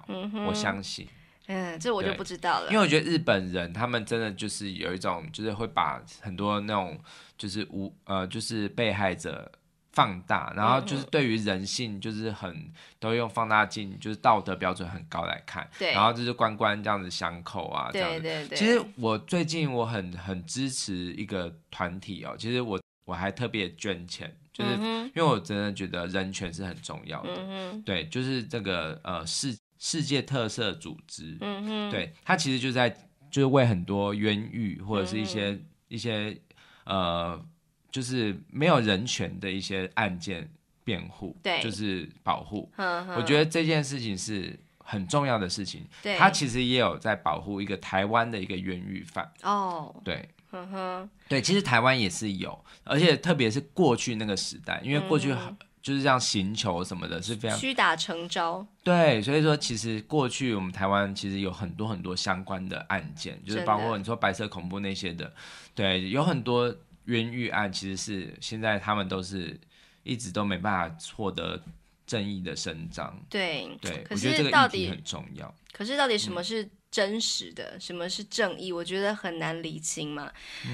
我相信。嗯，这我就不知道了，因为我觉得日本人他们真的就是有一种，就是会把很多那种就是无呃就是被害者放大，然后就是对于人性就是很都用放大镜，就是道德标准很高来看，对，然后就是官官这样子相扣啊，这样。对对对。其实我最近我很很支持一个团体哦，其实我我还特别捐钱，就是因为我真的觉得人权是很重要的，嗯嗯，对，就是这个呃事。世界特色组织，嗯嗯，对，它其实就在就是为很多冤狱或者是一些一些呃，就是没有人权的一些案件辩护，对，就是保护。我觉得这件事情是很重要的事情。他其实也有在保护一个台湾的一个冤狱犯。哦，对，呵呵，对，其实台湾也是有，而且特别是过去那个时代，因为过去。就是这样行球什么的，是非常虚打成招。对，所以说其实过去我们台湾其实有很多很多相关的案件，就是包括你说白色恐怖那些的，对，有很多冤狱案，其实是现在他们都是一直都没办法获得正义的伸张。对对，我觉得这个议题很重要。可是到底什么是？真实的什么是正义？我觉得很难理清嘛。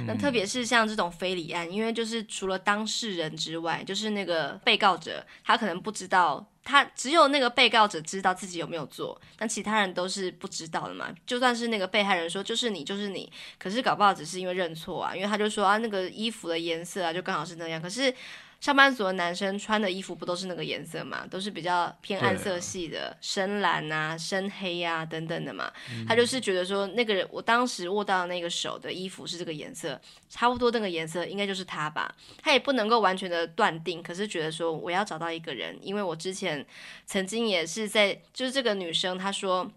那特别是像这种非礼案，因为就是除了当事人之外，就是那个被告者，他可能不知道，他只有那个被告者知道自己有没有做，但其他人都是不知道的嘛。就算是那个被害人说就是你就是你，可是搞不好只是因为认错啊，因为他就说啊那个衣服的颜色啊就刚好是那样，可是。上班族的男生穿的衣服不都是那个颜色吗？都是比较偏暗色系的，深蓝啊、深黑啊等等的嘛。他就是觉得说，那个人我当时握到的那个手的衣服是这个颜色，差不多那个颜色应该就是他吧。他也不能够完全的断定，可是觉得说我要找到一个人，因为我之前曾经也是在，就是这个女生她说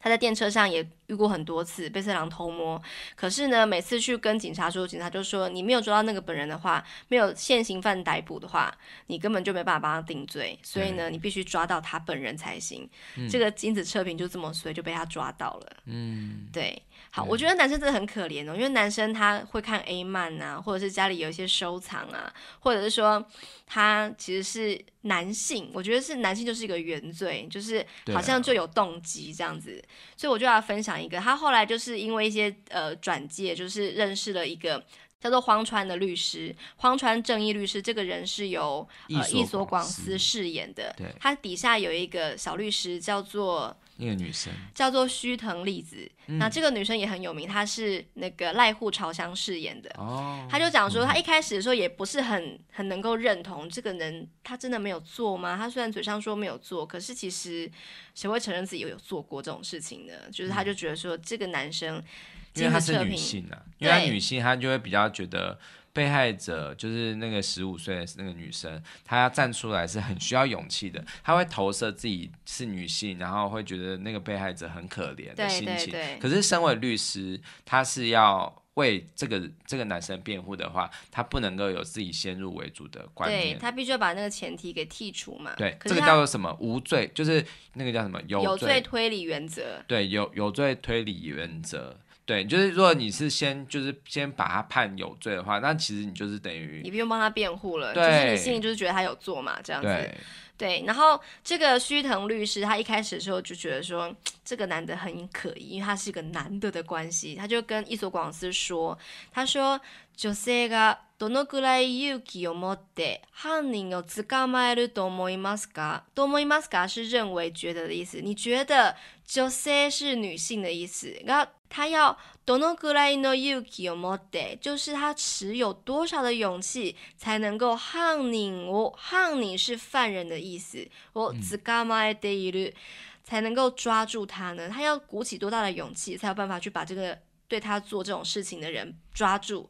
她在电车上也。遇过很多次被色狼偷摸，可是呢，每次去跟警察说，警察就说你没有抓到那个本人的话，没有现行犯逮捕的话，你根本就没办法帮他定罪。所以呢，你必须抓到他本人才行。这个精子测评就这么碎，就被他抓到了。嗯，对，好，我觉得男生真的很可怜哦，因为男生他会看 A 漫啊，或者是家里有一些收藏啊，或者是说他其实是男性，我觉得是男性就是一个原罪，就是好像就有动机这样子。所以我就要分享。一个，他后来就是因为一些呃转介，就是认识了一个叫做荒川的律师，荒川正义律师，这个人是由呃一所广司饰演的，他底下有一个小律师叫做。那个女生叫做须藤丽子，那这个女生也很有名，她是那个赖户朝香饰演的。哦，她就讲说，她一开始的时候也不是很很能够认同这个人，她真的没有做吗？她虽然嘴上说没有做，可是其实谁会承认自己有有做过这种事情呢？就是她就觉得说，这个男生，因为她是女性啊，因为女性她就会比较觉得。被害者就是那个十五岁的那个女生，她要站出来是很需要勇气的。她会投射自己是女性，然后会觉得那个被害者很可怜的心情。可是身为律师，她是要为这个这个男生辩护的话，他不能够有自己先入为主的观念。对，他必须要把那个前提给剔除嘛。对，这个叫做什么无罪，就是那个叫什么有有罪推理原则。对，有有罪推理原则。对，就是如果你是先就是先把他判有罪的话，那其实你就是等于你不用帮他辩护了，就是你心里就是觉得他有做嘛这样子。对，然后这个须藤律师他一开始的时候就觉得说这个男的很可疑，因为他是一个男的的关系，他就跟伊所广司说，他说，女性がどのくらい勇気を持って犯人を捕まえると思いますか？ドモイマスカ是认为觉得的意思，你觉得，女性是女性的意思，然后。他要就是他持有多少的勇气才能够 h a n g i n g 我 h a n g i n g 是犯人的意思，我 z a 才能够抓住他呢？他要鼓起多大的勇气才有办法去把这个对他做这种事情的人抓住？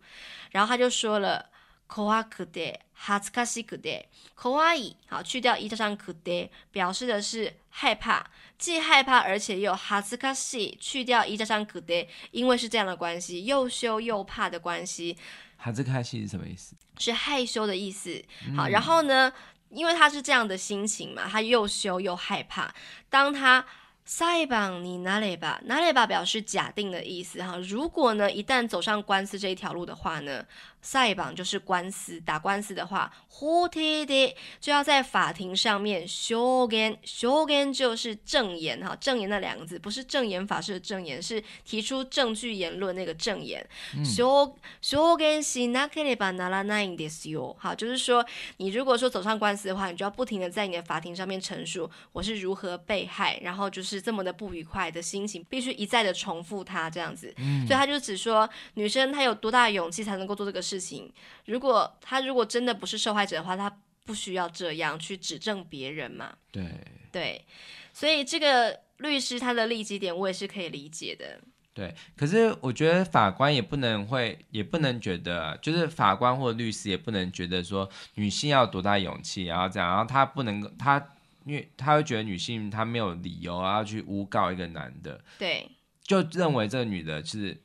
然后他就说了。可爱可得，哈斯卡西可得，可爱。好，去掉一加上可得，表示的是害怕，既害怕而且又哈斯卡西。去掉一加上可得，因为是这样的关系，又羞又怕的关系。哈斯卡西是什么意思？是害羞的意思。好，然后呢，因为他是这样的心情嘛，他又羞又害怕。当他赛邦尼纳里巴，纳里巴表示假定的意思。哈，如果呢，一旦走上官司这一条路的话呢？赛榜就是官司，打官司的话，hu t d 就要在法庭上面 shogun shogun 就是证言哈，证言那两个字不是证言法师的证言，是提出证据言论那个证言。s h o g n s h o i nakere banara na i s y o 哈，就是说你如果说走上官司的话，你就要不停的在你的法庭上面陈述我是如何被害，然后就是这么的不愉快的心情，必须一再的重复它这样子。嗯，所以他就只说女生她有多大的勇气才能够做这个事。事情，如果他如果真的不是受害者的话，他不需要这样去指证别人嘛？对对，所以这个律师他的利己点，我也是可以理解的。对，可是我觉得法官也不能会，也不能觉得，就是法官或者律师也不能觉得说女性要多大勇气，然后这样，然后他不能够他，因为他会觉得女性她没有理由要去诬告一个男的，对，就认为这个女的是。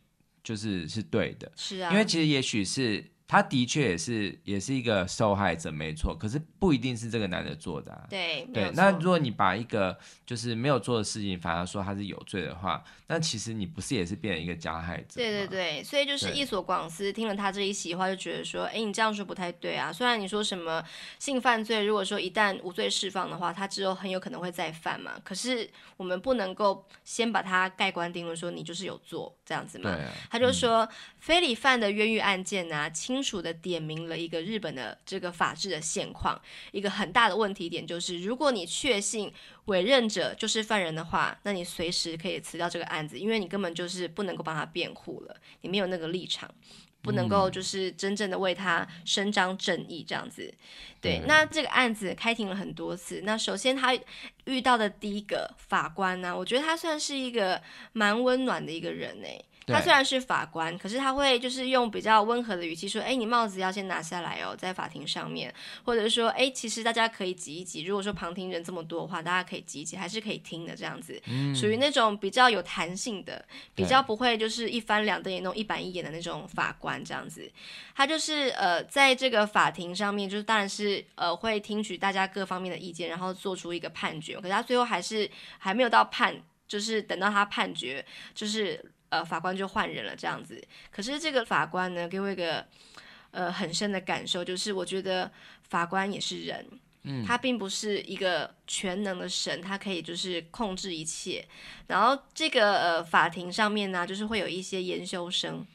就是是对的，是啊，因为其实也许是。他的确也是也是一个受害者，没错。可是不一定是这个男的做的。对对。那如果你把一个就是没有做的事情，反而说他是有罪的话，那其实你不是也是变成一个加害者？对对对。所以就是一所广司听了他这一席话，就觉得说，哎，你这样说不太对啊。虽然你说什么性犯罪，如果说一旦无罪释放的话，他之后很有可能会再犯嘛。可是我们不能够先把他盖棺定论说你就是有做这样子嘛。对。他就说非礼犯的冤狱案件啊，轻。清楚的点明了一个日本的这个法治的现况，一个很大的问题点就是，如果你确信委任者就是犯人的话，那你随时可以辞掉这个案子，因为你根本就是不能够帮他辩护了，你没有那个立场，不能够就是真正的为他伸张正义这样子。对，那这个案子开庭了很多次，那首先他遇到的第一个法官呢，我觉得他算是一个蛮温暖的一个人呢。他虽然是法官，可是他会就是用比较温和的语气说：“哎，你帽子要先拿下来哦，在法庭上面，或者说，哎，其实大家可以挤一挤，如果说旁听人这么多的话，大家可以挤一挤，还是可以听的这样子，属于那种比较有弹性的，比较不会就是一翻两瞪眼、那种一板一眼的那种法官这样子。他就是呃，在这个法庭上面，就是当然是呃会听取大家各方面的意见，然后做出一个判决。可是他最后还是还没有到判，就是等到他判决就是。呃，法官就换人了，这样子。可是这个法官呢，给我一个呃很深的感受，就是我觉得法官也是人，嗯，他并不是一个全能的神，他可以就是控制一切。然后这个呃法庭上面呢，就是会有一些研修生，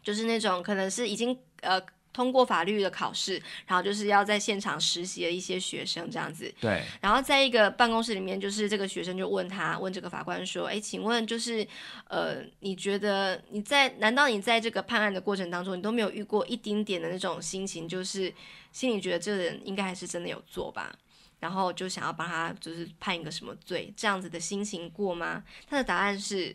就是那种可能是已经呃。通过法律的考试，然后就是要在现场实习的一些学生这样子。对。然后在一个办公室里面，就是这个学生就问他，问这个法官说：“哎，请问就是，呃，你觉得你在？难道你在这个判案的过程当中，你都没有遇过一丁点的那种心情，就是心里觉得这个人应该还是真的有做吧？然后就想要帮他就是判一个什么罪这样子的心情过吗？”他的答案是：“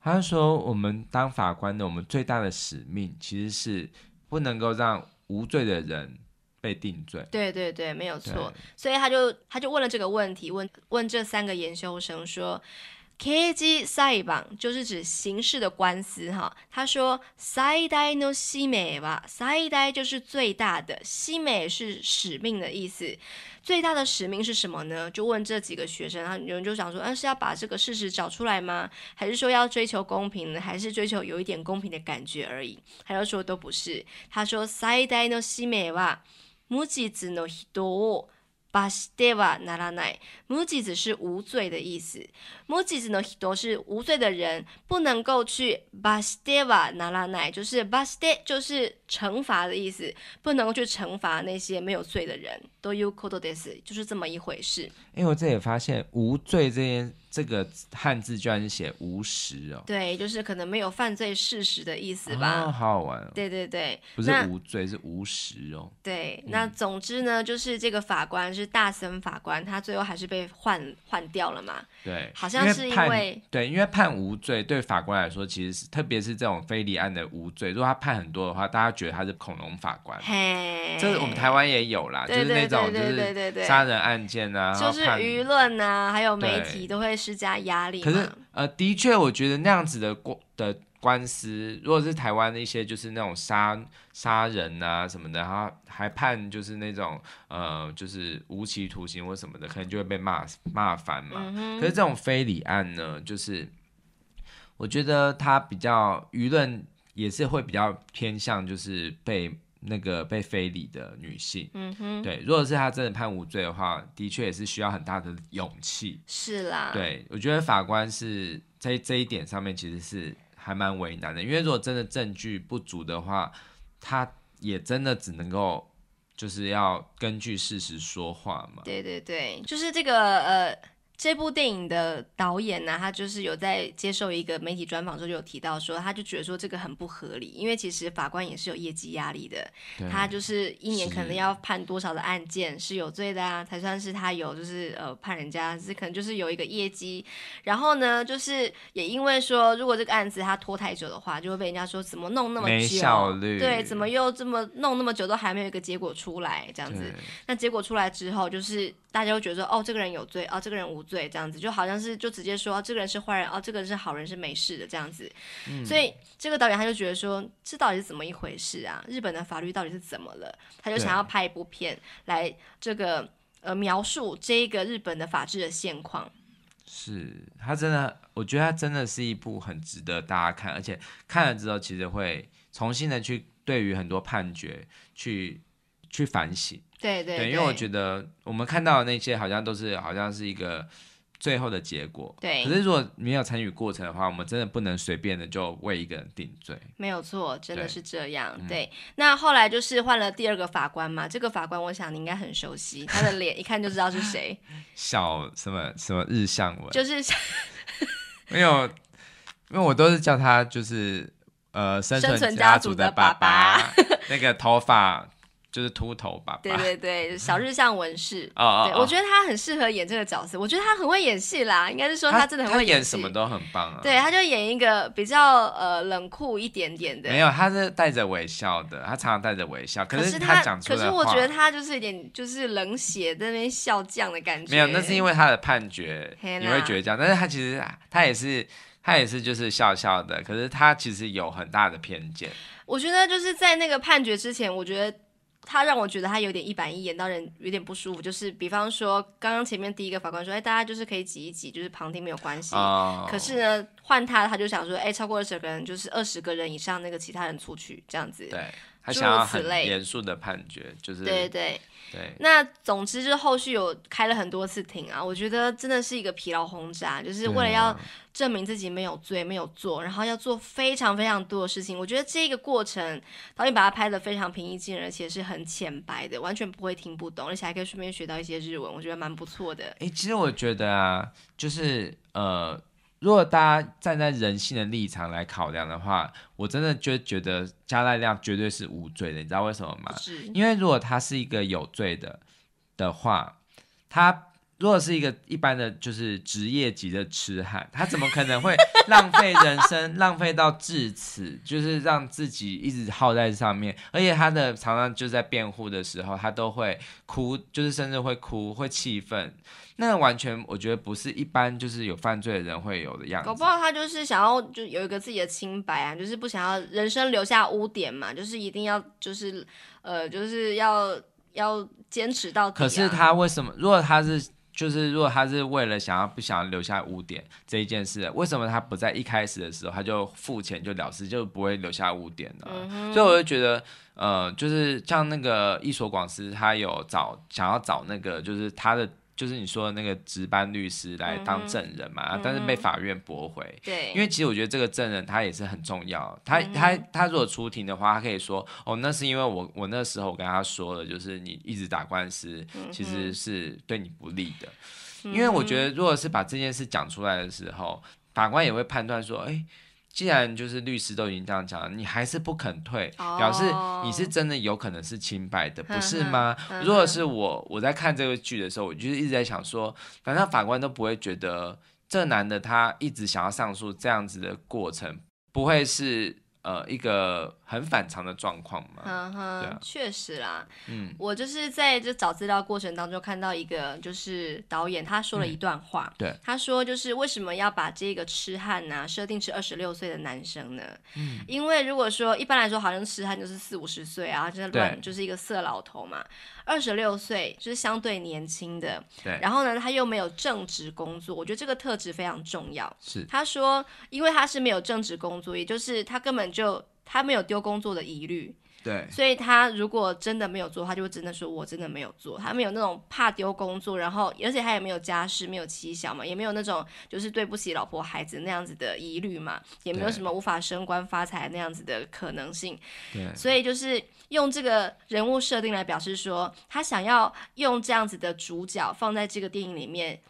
他说，我们当法官的，我们最大的使命其实是。”不能够让无罪的人被定罪，对对对，没有错。所以他就他就问了这个问题，问问这三个研究生说。KJ 赛榜就是指刑事的官司哈。他说：“赛 a s a i d a i 就是最大的西美是使命的意思。最大的使命是什么呢？就问这几个学生。他有人就想说，那是要把这个事实找出来吗？还是说要追求公平？还是追求有一点公平的感觉而已？他就说都不是。他说：赛代呢西美吧，母子 i 人 o 巴 a 德瓦 e 拉奈，穆吉子是无罪的意思。穆吉子呢，都是无罪的人，不能够去巴 a 德瓦 e 拉奈，就是巴 a 德就是惩罚的意思，不能够去惩罚那些没有罪的人。都有 k o t o d s 就是这么一回事。哎，我这也发现无罪这件。这个汉字居然写无实哦，对，就是可能没有犯罪事实的意思吧，好好玩。哦。对对对，不是无罪是无实哦。对，那总之呢，就是这个法官是大森法官，他最后还是被换换掉了嘛。对，好像是因为对，因为判无罪对法官来说其实是，特别是这种非离案的无罪，如果他判很多的话，大家觉得他是恐龙法官。嘿，这我们台湾也有啦，就是那种就是对对对杀人案件啊，就是舆论啊，还有媒体都会。施加压力。可是，呃，的确，我觉得那样子的官的官司，如果是台湾的一些，就是那种杀杀人啊什么的，他还判就是那种，呃，就是无期徒刑或什么的，可能就会被骂骂翻嘛。可是这种非礼案呢，就是我觉得他比较舆论也是会比较偏向，就是被。那个被非礼的女性，嗯哼，对，如果是他真的判无罪的话，的确也是需要很大的勇气。是啦，对，我觉得法官是在这一点上面其实是还蛮为难的，因为如果真的证据不足的话，他也真的只能够就是要根据事实说话嘛。对对对，就是这个呃。这部电影的导演呢，他就是有在接受一个媒体专访时候就有提到说，他就觉得说这个很不合理，因为其实法官也是有业绩压力的，他就是一年可能要判多少的案件是有罪的啊，才算是他有就是呃判人家是可能就是有一个业绩，然后呢，就是也因为说如果这个案子他拖太久的话，就会被人家说怎么弄那么久，效率，对，怎么又这么弄那么久都还没有一个结果出来这样子，那结果出来之后，就是大家都觉得说哦，这个人有罪，哦，这个人无。罪。对，这样子就好像是就直接说这个人是坏人哦，这个人是好人是没事的这样子，所以这个导演他就觉得说这到底是怎么一回事啊？日本的法律到底是怎么了？他就想要拍一部片来这个呃描述这个日本的法治的现况。是他真的，我觉得他真的是一部很值得大家看，而且看了之后其实会重新的去对于很多判决去去反省。对对，因为我觉得我们看到的那些好像都是，好像是一个最后的结果。对，可是如果你没有参与过程的话，我们真的不能随便的就为一个人定罪。没有错，真的是这样。对，那后来就是换了第二个法官嘛。这个法官，我想你应该很熟悉，他的脸一看就知道是谁。小什么什么日向文。就是 没有，因为我都是叫他就是呃生存家族的爸爸，那个头发。就是秃头爸，对对对，小日向文世 啊，对，我觉得他很适合演这个角色。我觉得他很会演戏啦，应该是说他真的很会演戏。他演什么都很棒。啊，对，他就演一个比较呃冷酷一点点的。没有，他是带着微笑的，他常常带着微笑。可是他讲出来，可是我觉得他就是一点就是冷血在那边笑匠的感觉。没有，那是因为他的判决你会觉得这样，但是他其实他也是他也是就是笑笑的，可是他其实有很大的偏见。我觉得就是在那个判决之前，我觉得。他让我觉得他有点一板一眼，到人有点不舒服。就是比方说，刚刚前面第一个法官说：“哎，大家就是可以挤一挤，就是旁听没有关系。”可是呢，换他他就想说：“哎，超过二十个人，就是二十个人以上，那个其他人出去这样子。”对，他想要很严肃的判决，就是对对。那总之就是后续有开了很多次庭啊，我觉得真的是一个疲劳轰炸，就是为了要证明自己没有罪、没有做，然后要做非常非常多的事情。我觉得这个过程导演把它拍的非常平易近人，而且是很浅白的，完全不会听不懂，而且还可以顺便学到一些日文，我觉得蛮不错的。哎，其实我觉得啊，就是呃。如果大家站在人性的立场来考量的话，我真的就觉得加奈亮绝对是无罪的。你知道为什么吗？因为如果他是一个有罪的的话，他。如果是一个一般的就是职业级的痴汉，他怎么可能会浪费人生浪费到至此，就是让自己一直耗在上面？而且他的常常就在辩护的时候，他都会哭，就是甚至会哭会气愤，那完全我觉得不是一般就是有犯罪的人会有的样子。搞不好他就是想要就有一个自己的清白啊，就是不想要人生留下污点嘛，就是一定要就是呃就是要要坚持到可是他为什么？如果他是就是如果他是为了想要不想留下污点这一件事，为什么他不在一开始的时候他就付钱就了事，就不会留下污点呢？所以我就觉得，呃，就是像那个一所广司，他有找想要找那个，就是他的。就是你说的那个值班律师来当证人嘛，但是被法院驳回。对，因为其实我觉得这个证人他也是很重要，他他他如果出庭的话，他可以说哦，那是因为我我那时候跟他说了，就是你一直打官司其实是对你不利的，因为我觉得如果是把这件事讲出来的时候，法官也会判断说，哎。既然就是律师都已经这样讲，你还是不肯退，表示你是真的有可能是清白的，不是吗？如果是我，我在看这个剧的时候，我就是一直在想说，反正法官都不会觉得这男的他一直想要上诉，这样子的过程不会是呃一个。很反常的状况嘛，嗯哼，确实啦。嗯，我就是在这找资料过程当中看到一个，就是导演他说了一段话，对，他说就是为什么要把这个痴汉呢设定是二十六岁的男生呢？嗯，因为如果说一般来说，好像痴汉就是四五十岁啊，真的乱就是一个色老头嘛。二十六岁就是相对年轻的，对。然后呢，他又没有正职工作，我觉得这个特质非常重要。是，他说因为他是没有正职工作，也就是他根本就。他没有丢工作的疑虑，对，所以他如果真的没有做，他就真的说我真的没有做。他没有那种怕丢工作，然后而且他也没有家事，没有妻小嘛，也没有那种就是对不起老婆孩子那样子的疑虑嘛，也没有什么无法升官发财那样子的可能性。对，所以就是用这个人物设定来表示说，他想要用这样子的主角放在这个电影里面。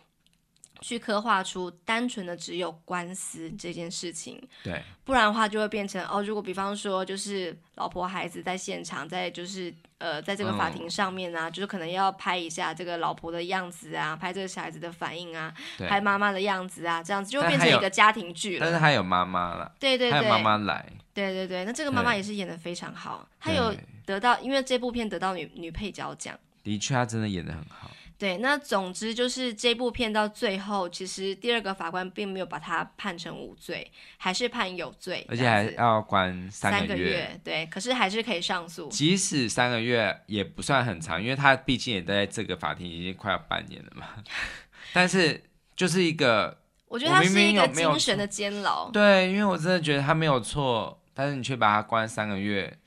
去刻画出单纯的只有官司这件事情，对，不然的话就会变成哦，如果比方说就是老婆孩子在现场，在就是呃在这个法庭上面啊，就是可能要拍一下这个老婆的样子啊，拍这个小孩子的反应啊，拍妈妈的样子啊，这样子就变成一个家庭剧了。但是还有妈妈了，对对，还有妈妈来，对对对，那这个妈妈也是演的非常好，她有得到，因为这部片得到女女配角奖，的确，她真的演的很好。对，那总之就是这部片到最后，其实第二个法官并没有把他判成无罪，还是判有罪，而且还要关三个月。三个月，对，可是还是可以上诉。即使三个月也不算很长，因为他毕竟也在这个法庭已经快要半年了嘛。但是，就是一个，我觉得他是一个精神的监牢。对，因为我真的觉得他没有错，但是你却把他关三个月，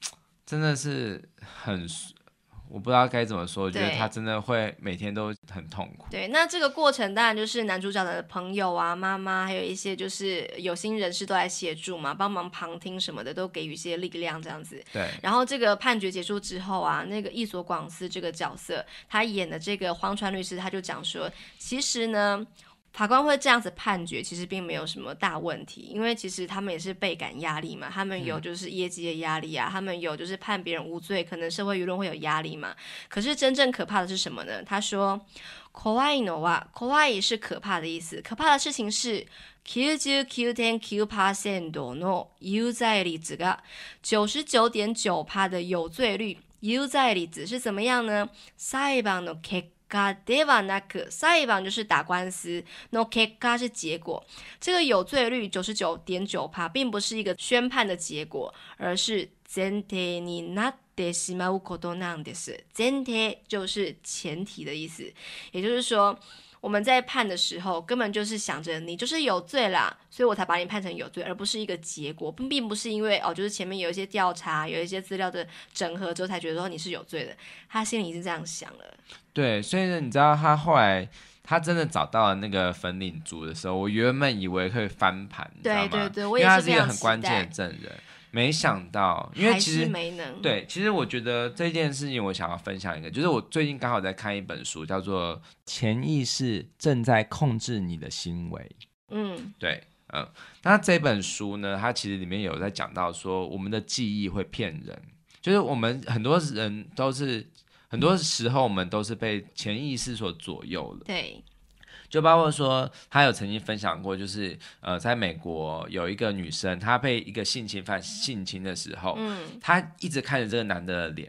真的是很。我不知道该怎么说，觉得他真的会每天都很痛苦。对，那这个过程当然就是男主角的朋友啊、妈妈，还有一些就是有心人士都来协助嘛，帮忙旁听什么的，都给予一些力量这样子。对，然后这个判决结束之后啊，那个伊所广司这个角色他演的这个荒川律师，他就讲说，其实呢。法官会这样子判决，其实并没有什么大问题，因为其实他们也是倍感压力嘛。他们有就是业绩的压力啊，他们有就是判别人无罪，可能社会舆论会有压力嘛。可是真正可怕的是什么呢？他说 k a w a i no w a k a w a i 是可怕的意思。可怕的事情是 q i q i q i q i Percent Dono U 在里子个，九十九点九趴的有罪率，U 在里子是怎么样呢？腮帮的 Kick。かではなく、裁判では打官司の結果是结果。这个有罪率九十九点九提并不是一个宣判的结果，而是は前提は前提は前提は前提は前提は前提は前提は前提は前提は前提は我们在判的时候，根本就是想着你就是有罪啦，所以我才把你判成有罪，而不是一个结果，并并不是因为哦，就是前面有一些调查，有一些资料的整合之后才觉得说你是有罪的。他心里是这样想了。对，所以呢，你知道他后来他真的找到了那个粉领族的时候，我原本以为会翻盘，你知道吗？对对对，因为他是一个很关键的证人。没想到，因为其实对，其实我觉得这件事情，我想要分享一个，就是我最近刚好在看一本书，叫做《潜意识正在控制你的行为》。嗯，对，嗯，那这本书呢，它其实里面有在讲到说，我们的记忆会骗人，就是我们很多人都是，很多时候我们都是被潜意识所左右了。对。就包括说，他有曾经分享过，就是呃，在美国有一个女生，她被一个性侵犯性侵的时候，嗯，她一直看着这个男的脸，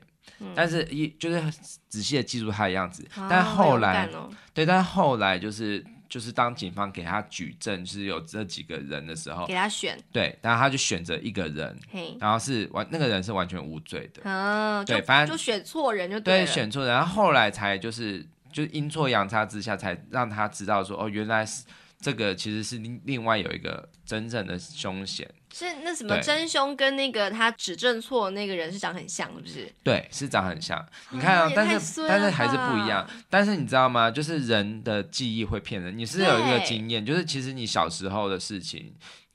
但是一就是仔细的记住他的样子，但后来，对，但后来就是就是当警方给他举证，就是有这几个人的时候，给他选，对，然后他就选择一个人，嘿，然后是完那个人是完全无罪的，嗯，对，反正就选错人就对，选错人，然后后来才就是。就阴错阳差之下，才让他知道说，哦，原来是这个，其实是另另外有一个真正的凶险。是那什么真凶跟那个他指证错那个人是长很像，是不是？对，是长很像。你看，啊，但是但是还是不一样。但是你知道吗？就是人的记忆会骗人。你是有一个经验，就是其实你小时候的事情。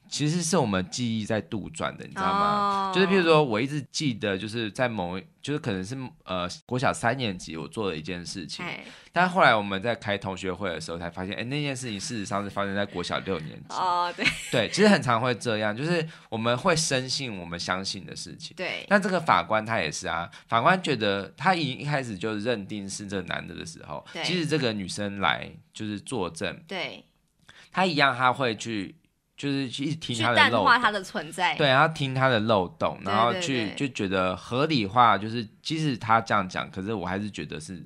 其实是我们记忆在杜撰的，你知道吗？就是譬如说，我一直记得，就是在某，就是可能是呃，国小三年级，我做了一件事情。但后来我们在开同学会的时候才发现，哎，那件事情事实上是发生在国小六年级。哦，对 对，其实很常会这样，就是我们会深信我们相信的事情。对，那这个法官他也是啊，法官觉得他一一开始就认定是这个男的的时候，即使这个女生来就是作证。对，他一样，他会去。就是去听他的漏洞，淡化他的存在。对，然后听他的漏洞，然后去就觉得合理化，就是即使他这样讲，可是我还是觉得是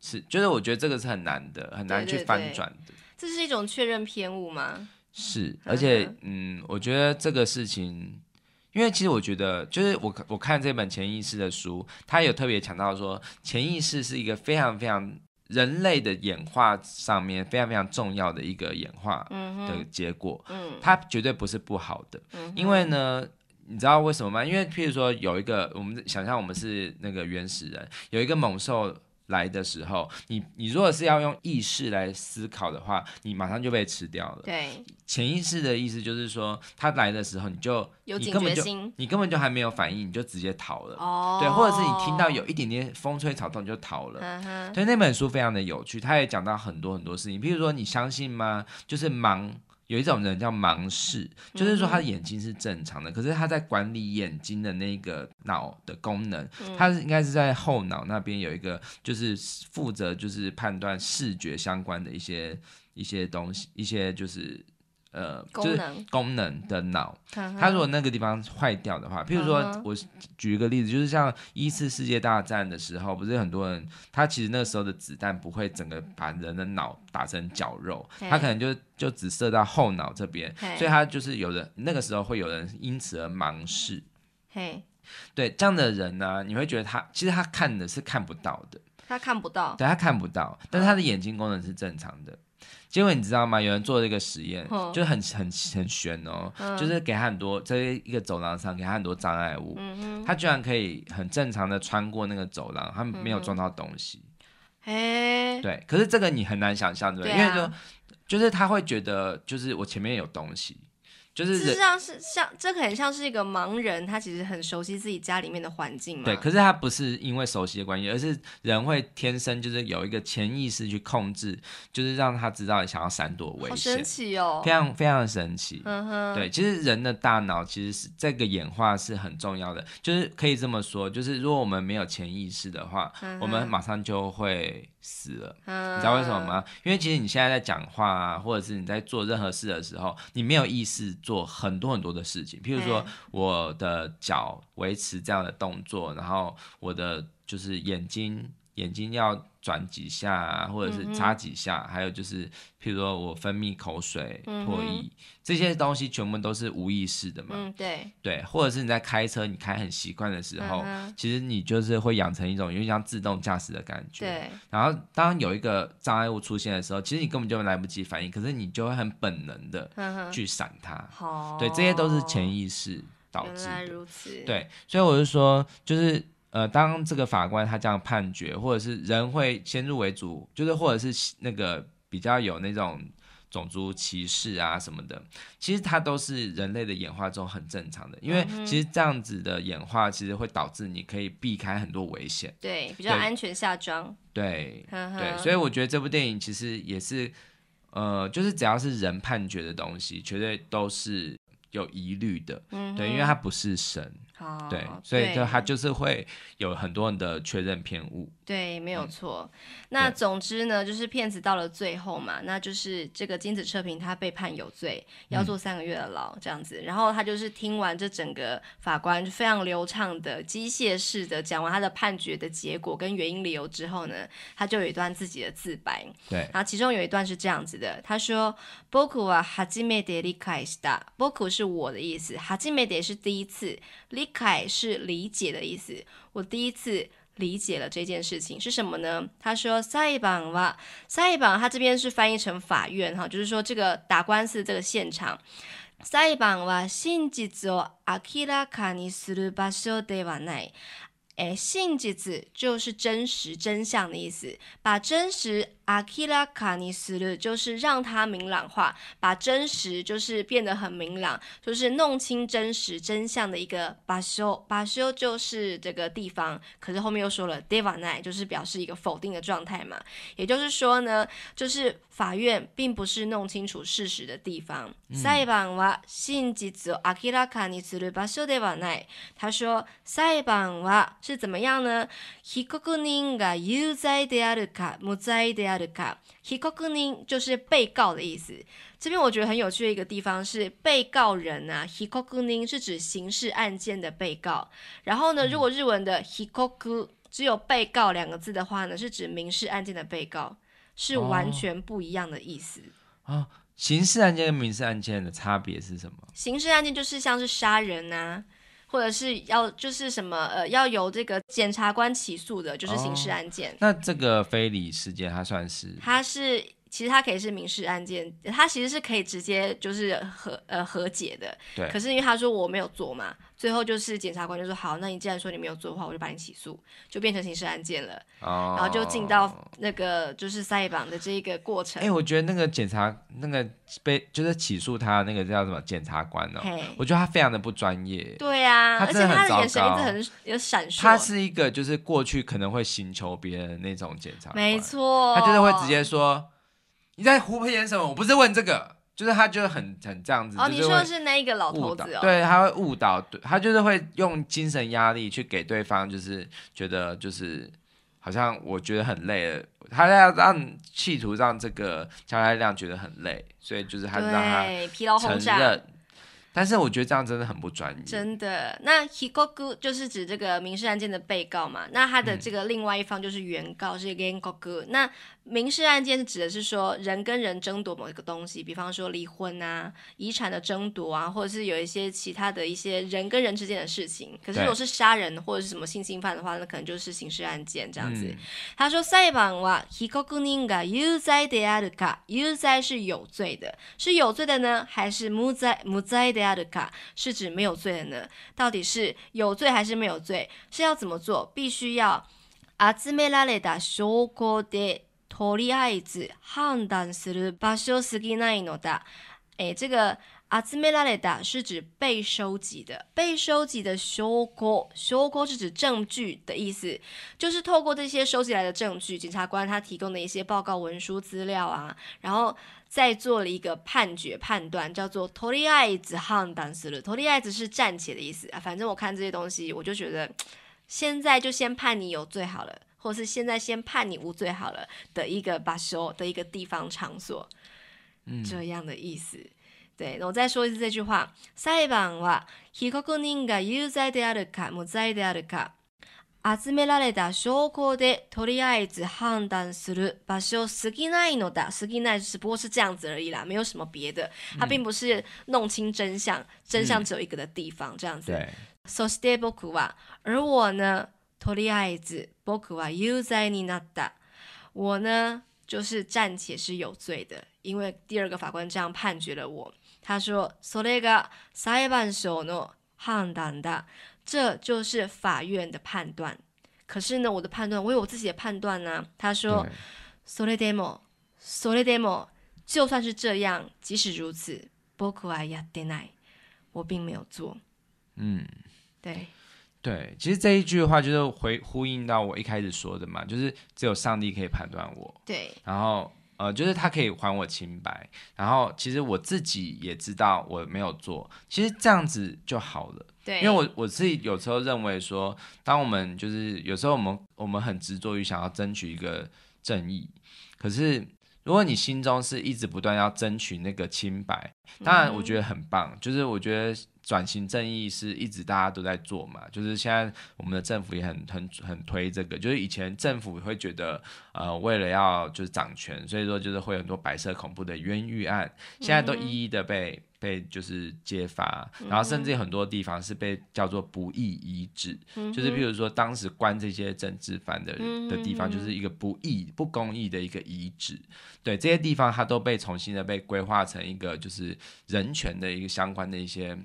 是，就是我觉得这个是很难的，很难去翻转的。这是一种确认偏误吗？是，而且嗯，我觉得这个事情，因为其实我觉得就是我我看这本潜意识的书，他有特别强调说，潜意识是一个非常非常。人类的演化上面非常非常重要的一个演化的结果，它绝对不是不好的，因为呢，你知道为什么吗？因为譬如说有一个，我们想象我们是那个原始人，有一个猛兽。来的时候，你你如果是要用意识来思考的话，你马上就被吃掉了。对，潜意识的意思就是说，他来的时候你就你根本就你根本就还没有反应，你就直接逃了。哦，对，或者是你听到有一点点风吹草动你就逃了。所以那本书非常的有趣，他也讲到很多很多事情，譬如说你相信吗？就是忙。有一种人叫盲视，就是说他的眼睛是正常的，可是他在管理眼睛的那个脑的功能，他是应该是在后脑那边有一个，就是负责就是判断视觉相关的一些一些东西，一些就是。呃，就是功能的脑，他如果那个地方坏掉的话，譬如说，我举一个例子，就是像一次世界大战的时候，不是很多人，他其实那个时候的子弹不会整个把人的脑打成绞肉，他可能就就只射到后脑这边，所以他就是有的那个时候会有人因此而盲视，嘿，对，这样的人呢，你会觉得他其实他看的是看不到的，他看不到，对他看不到，但是他的眼睛功能是正常的。结果你知道吗？有人做了一个实验，就很很很玄哦，就是给他很多在一个走廊上给他很多障碍物，他居然可以很正常的穿过那个走廊，他没有撞到东西。嘿，对，可是这个你很难想象，对不对？因为说，就是他会觉得，就是我前面有东西。就是，事实上是像这，很像是一个盲人，他其实很熟悉自己家里面的环境嘛。对，可是他不是因为熟悉的关系，而是人会天生就是有一个潜意识去控制，就是让他知道你想要闪躲危险，好神奇哦，非常非常的神奇。对，其实人的大脑其实是这个演化是很重要的，就是可以这么说，就是如果我们没有潜意识的话，我们马上就会。死了，你知道为什么吗？因为其实你现在在讲话啊，或者是你在做任何事的时候，你没有意识做很多很多的事情。譬如说，我的脚维持这样的动作，然后我的就是眼睛，眼睛要。转几下，或者是擦几下，还有就是，譬如说我分泌口水、唾液这些东西，全部都是无意识的嘛？对对，或者是你在开车，你开很习惯的时候，其实你就是会养成一种有点像自动驾驶的感觉。对。然后当有一个障碍物出现的时候，其实你根本就来不及反应，可是你就会很本能的去闪它。好。对，这些都是潜意识导致。原来如此。对，所以我就说，就是。呃，当这个法官他这样判决，或者是人会先入为主，就是或者是那个比较有那种种族歧视啊什么的，其实它都是人类的演化中很正常的，因为其实这样子的演化其实会导致你可以避开很多危险，对，比较安全下装，对对，所以我觉得这部电影其实也是，呃，就是只要是人判决的东西，绝对都是有疑虑的，对，因为它不是神。对，所以就他就是会有很多人的确认偏误。对，没有错。那总之呢，就是骗子到了最后嘛，那就是这个精子测评他被判有罪，要做三个月的牢这样子。然后他就是听完这整个法官非常流畅的机械式的讲完他的判决的结果跟原因理由之后呢，他就有一段自己的自白。对，然后其中有一段是这样子的，他说波库啊，哈基梅德利 j i 斯达，波 e 是我的意思哈基梅德是第一次 l 凯是理解的意思。我第一次理解了这件事情是什么呢？他说赛一榜哇，赛一榜他这边是翻译成法院哈，就是说这个打官司这个现场。赛一榜哇，信吉子哦，阿基拉卡尼斯鲁巴舍德瓦奈，哎，性质子就是真实真相的意思，把真实。阿基拉卡尼斯就是让它明朗化，把真实就是变得很明朗，就是弄清真实真相的一个巴修巴修就是这个地方。可是后面又说了，deva 奈就是表示一个否定的状态嘛。也就是说呢，就是法院并不是弄清楚事实的地方。塞班瓦信阿基拉卡尼他说，裁判啊是怎么样的？被告人家有罪的あるか无罪である。卡 h i k o n i 就是被告的意思。这边我觉得很有趣的一个地方是，被告人啊 h i k o n i 是指刑事案件的被告。然后呢，如果日文的 h i k o 只有被告两个字的话呢，是指民事案件的被告，是完全不一样的意思啊。刑事案件跟民事案件的差别是什么？刑事案件就是像是杀人啊。或者是要就是什么呃，要由这个检察官起诉的，就是刑事案件。那这个非礼事件，它算是？它是。其实他可以是民事案件，他其实是可以直接就是和呃和解的。对。可是因为他说我没有做嘛，最后就是检察官就说好，那你既然说你没有做的话，我就把你起诉，就变成刑事案件了。哦。然后就进到那个就是筛榜的这一个过程。哎，我觉得那个检察那个被就是起诉他那个叫什么检察官呢？我觉得他非常的不专业。对呀。而且他的眼神一直很有闪烁。他是一个就是过去可能会寻求别人那种检察官。没错。他就是会直接说。你在胡编什么？我不是问这个，就是他就是很很这样子。哦，你说的是那一个老头子哦，对他会误导，他就是会用精神压力去给对方，就是觉得就是好像我觉得很累了，他要让企图让这个乔佳亮觉得很累，所以就是他让他疲劳轰炸。但是我觉得这样真的很不专业，真的。那 gogu 就是指这个民事案件的被告嘛？那他的这个另外一方就是原告是 gogu 那。民事案件是指的是说人跟人争夺某一个东西，比方说离婚啊、遗产的争夺啊，或者是有一些其他的一些人跟人之间的事情。可是如果是杀人或者是什么性侵犯的话，那可能就是刑事案件这样子。他说：“赛邦哇，希克古宁噶有灾的阿的卡，有灾是有罪的，是有罪的呢？还是木灾木灾的阿的卡是指没有罪的呢？到底是有罪还是没有罪？是要怎么做？必须要阿兹梅拉雷达修过的。”托利爱子汉丹斯鲁把收集那一种的，诶，这个阿兹梅拉雷达是指被收集的，被收集的修过修过是指证据的意思，就是透过这些收集来的证据，检察官他提供的一些报告文书资料啊，然后再做了一个判决判断，叫做托利爱子汉丹斯鲁，托利爱子是暂且的意思啊，反正我看这些东西，我就觉得现在就先判你有罪好了。或是现在先判你无罪好了的一个把手的一个地方场所，这样的意思。对，那我再说一次这句话：，裁判は被告人が有罪であるか無罪であるか集められた証拠でとりあえず判断する。把守しないのだ，しない只不过是这样子而已啦，没有什么别的。它并不是弄清真相，真相只有一个的地方，这样子。So s t a b k 而我呢？とりあえず僕は有になった。我呢，就是暂且是有罪的，因为第二个法官这样判决了我。他说：“それが裁判所の判断だ。”这就是法院的判断。可是呢，我的判断，我有我自己的判断呢。他说：“それでも、それでも，就算是这样，即使如此，不はやってない。我并没有做。”嗯，对。对，其实这一句话就是回呼应到我一开始说的嘛，就是只有上帝可以判断我。对，然后呃，就是他可以还我清白。然后其实我自己也知道我没有做，其实这样子就好了。对，因为我我自己有时候认为说，当我们就是有时候我们我们很执着于想要争取一个正义，可是如果你心中是一直不断要争取那个清白，当然我觉得很棒。就是我觉得。转型正义是一直大家都在做嘛，就是现在我们的政府也很很很推这个。就是以前政府会觉得，呃，为了要就是掌权，所以说就是会有很多白色恐怖的冤狱案，现在都一一的被被就是揭发，然后甚至很多地方是被叫做不义遗址，就是比如说当时关这些政治犯的的地方，就是一个不义不公义的一个遗址。对这些地方，它都被重新的被规划成一个就是人权的一个相关的一些。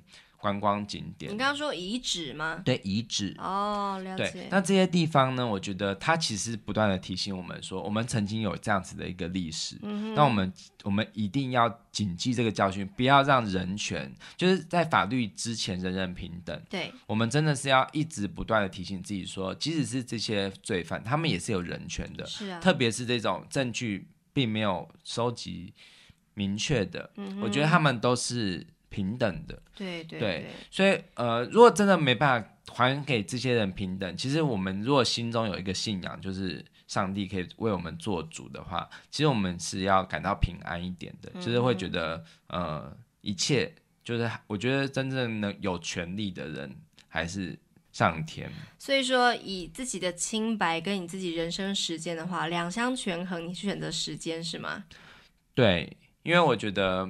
观光景点，你刚刚说遗址吗？对，遗址哦，了解。那这些地方呢？我觉得它其实不断的提醒我们说，我们曾经有这样子的一个历史。嗯，那我们我们一定要谨记这个教训，不要让人权就是在法律之前人人平等。对，我们真的是要一直不断的提醒自己说，即使是这些罪犯，他们也是有人权的。是啊，特别是这种证据并没有收集明确的，嗯，我觉得他们都是。平等的，对对对，所以呃，如果真的没办法还给这些人平等，其实我们如果心中有一个信仰，就是上帝可以为我们做主的话，其实我们是要感到平安一点的，就是会觉得呃，一切就是我觉得真正能有权利的人还是上天。所以说，以自己的清白跟你自己人生时间的话，两相权衡，你选择时间是吗？对，因为我觉得。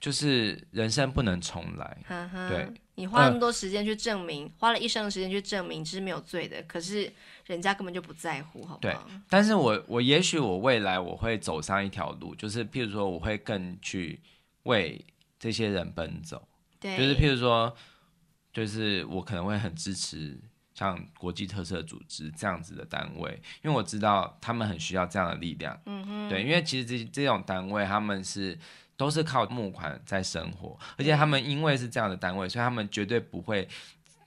就是人生不能重来，对，你花那么多时间去证明，花了一生的时间去证明这是没有罪的，可是人家根本就不在乎，好。对，但是我我也许我未来我会走上一条路，就是譬如说我会更去为这些人奔走，对，就是譬如说，就是我可能会很支持像国际特色组织这样子的单位，因为我知道他们很需要这样的力量，嗯嗯，对，因为其实这这种单位他们是。都是靠募款在生活，而且他们因为是这样的单位，所以他们绝对不会，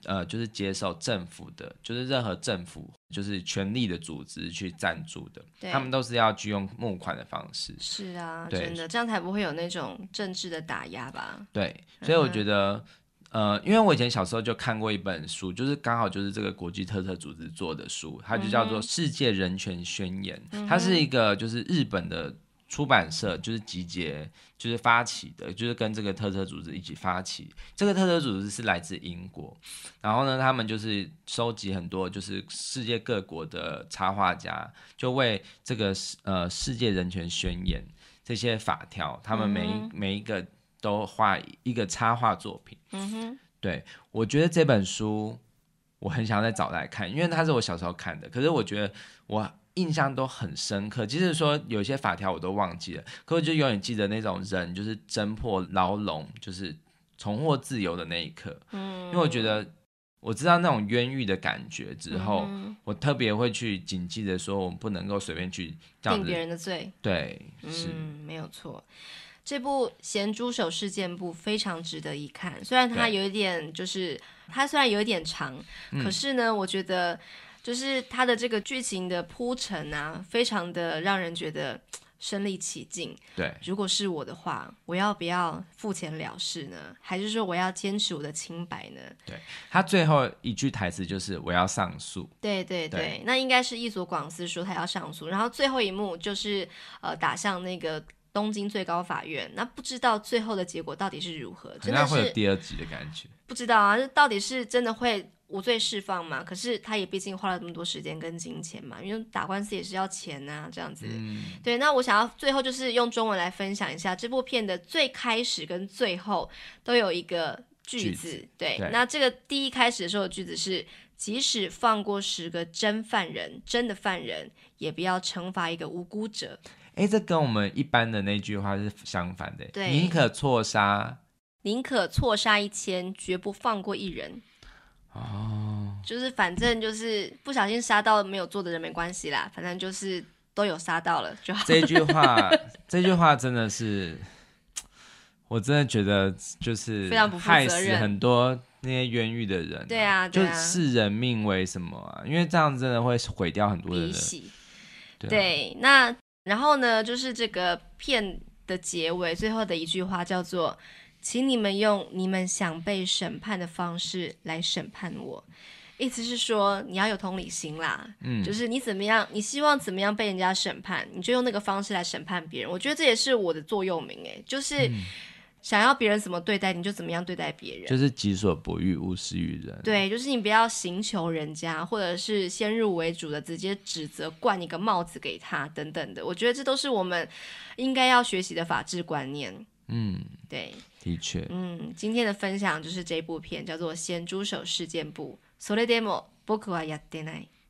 呃，就是接受政府的，就是任何政府，就是权力的组织去赞助的。他们都是要去用募款的方式。是啊，真的，这样才不会有那种政治的打压吧？对，所以我觉得，呃，因为我以前小时候就看过一本书，就是刚好就是这个国际特色组织做的书，它就叫做《世界人权宣言》，它是一个就是日本的。出版社就是集结，就是发起的，就是跟这个特色组织一起发起。这个特色组织是来自英国，然后呢，他们就是收集很多，就是世界各国的插画家，就为这个世呃世界人权宣言这些法条，他们每一每一个都画一个插画作品。嗯哼，对我觉得这本书，我很想再找来看，因为它是我小时候看的。可是我觉得我。印象都很深刻，即使说有些法条我都忘记了，可我就永远记得那种人就是侦破牢笼，就是重获自由的那一刻。嗯，因为我觉得我知道那种冤狱的感觉之后，我特别会去谨记着说，我不能够随便去定别人的罪。对，嗯，没有错。这部《咸猪手事件簿》非常值得一看，虽然它有一点就是它虽然有一点长，可是呢，我觉得。就是他的这个剧情的铺陈啊，非常的让人觉得身临其境。对，如果是我的话，我要不要付钱了事呢？还是说我要坚持我的清白呢？对他最后一句台词就是我要上诉。对对对，那应该是一组广司说他要上诉。然后最后一幕就是呃打向那个东京最高法院。那不知道最后的结果到底是如何？真的会有第二集的感觉？不知道啊，到底是真的会。无罪释放嘛？可是他也毕竟花了那么多时间跟金钱嘛，因为打官司也是要钱啊，这样子。对，那我想要最后就是用中文来分享一下这部片的最开始跟最后都有一个句子。对，那这个第一开始的时候的句子是：即使放过十个真犯人，真的犯人，也不要惩罚一个无辜者。哎，这跟我们一般的那句话是相反的。对，宁可错杀，宁可错杀一千，绝不放过一人。哦，就是反正就是不小心杀到没有做的人没关系啦，反正就是都有杀到了就好。这句话，这句话真的是，我真的觉得就是非常不很多那些冤狱的人，对啊，就是人命为什么啊？因为这样真的会毁掉很多人。对，那然后呢，就是这个片的结尾最后的一句话叫做。请你们用你们想被审判的方式来审判我，意思是说你要有同理心啦，嗯，就是你怎么样，你希望怎么样被人家审判，你就用那个方式来审判别人。我觉得这也是我的座右铭，哎，就是想要别人怎么对待你就怎么样对待别人，就是己所不欲勿施于人。对，就是你不要寻求人家，或者是先入为主的直接指责，冠一个帽子给他等等的。我觉得这都是我们应该要学习的法治观念。嗯，对。的确，嗯，今天的分享就是这部片，叫做《咸猪手事件簿》。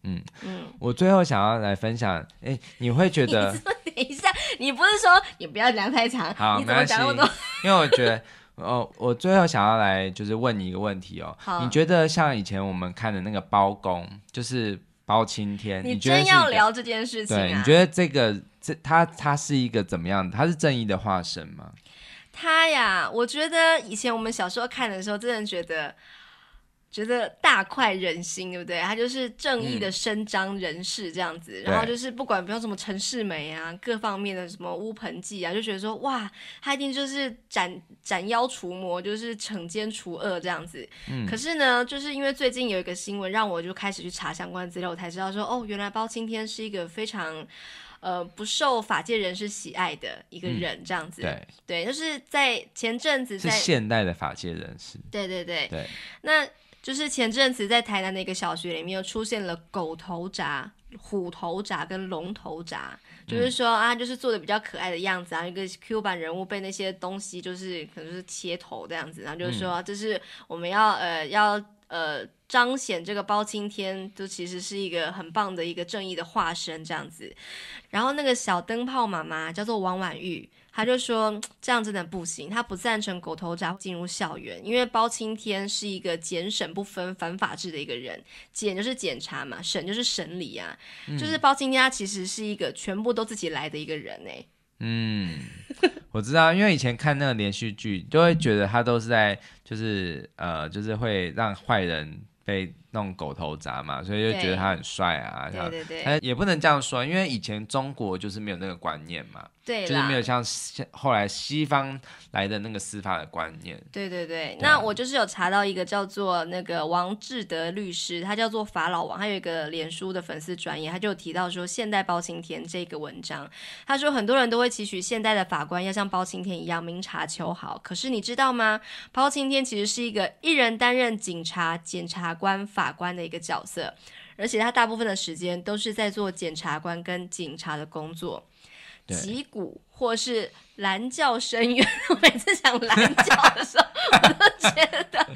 嗯嗯，我最后想要来分享，哎，你会觉得？等一下，你不是说你不要讲太长？好，你讲那么多？因为我觉得，哦，我最后想要来就是问你一个问题哦。你觉得像以前我们看的那个包公，就是包青天，你真要聊这件事情？对，你觉得这个这他他是一个怎么样？他是正义的化身吗？他呀，我觉得以前我们小时候看的时候，真的觉得觉得大快人心，对不对？他就是正义的伸张人士这样子，然后就是不管不用什么陈世美啊，各方面的什么乌盆记啊，就觉得说哇，他一定就是斩斩妖除魔，就是惩奸除恶这样子。嗯，可是呢，就是因为最近有一个新闻，让我就开始去查相关资料，我才知道说哦，原来包青天是一个非常。呃，不受法界人士喜爱的一个人，这样子，对，就是在前阵子，在现代的法界人士，对对对，对，那就是前阵子在台南的一个小学里面，又出现了狗头铡、虎头铡跟龙头铡。就是说啊，就是做的比较可爱的样子，啊，一个 Q 版人物被那些东西，就是可能是切头这样子，然后就是说，这是我们要呃要呃彰显这个包青天，就其实是一个很棒的一个正义的化身这样子，然后那个小灯泡妈妈叫做王婉玉。他就说这样真的不行，他不赞成狗头铡进入校园，因为包青天是一个检审不分、反法制的一个人，检就是检查嘛，审就是审理啊，就是包青天他其实是一个全部都自己来的一个人哎，嗯，我知道，因为以前看那个连续剧就会觉得他都是在就是呃就是会让坏人被。那种狗头铡嘛，所以就觉得他很帅啊。对对对，哎，也不能这样说，因为以前中国就是没有那个观念嘛，对，就是没有像后来西方来的那个司法的观念。对对对，那我就是有查到一个叫做那个王志德律师，他叫做法老王，他有一个脸书的粉丝专业，他就提到说现代包青天这个文章，他说很多人都会期许现代的法官要像包青天一样明察秋毫，可是你知道吗？包青天其实是一个一人担任警察、检察官、法。法官的一个角色，而且他大部分的时间都是在做检察官跟警察的工作。击鼓或是蓝教深渊，我每次讲蓝教的时候，我都觉得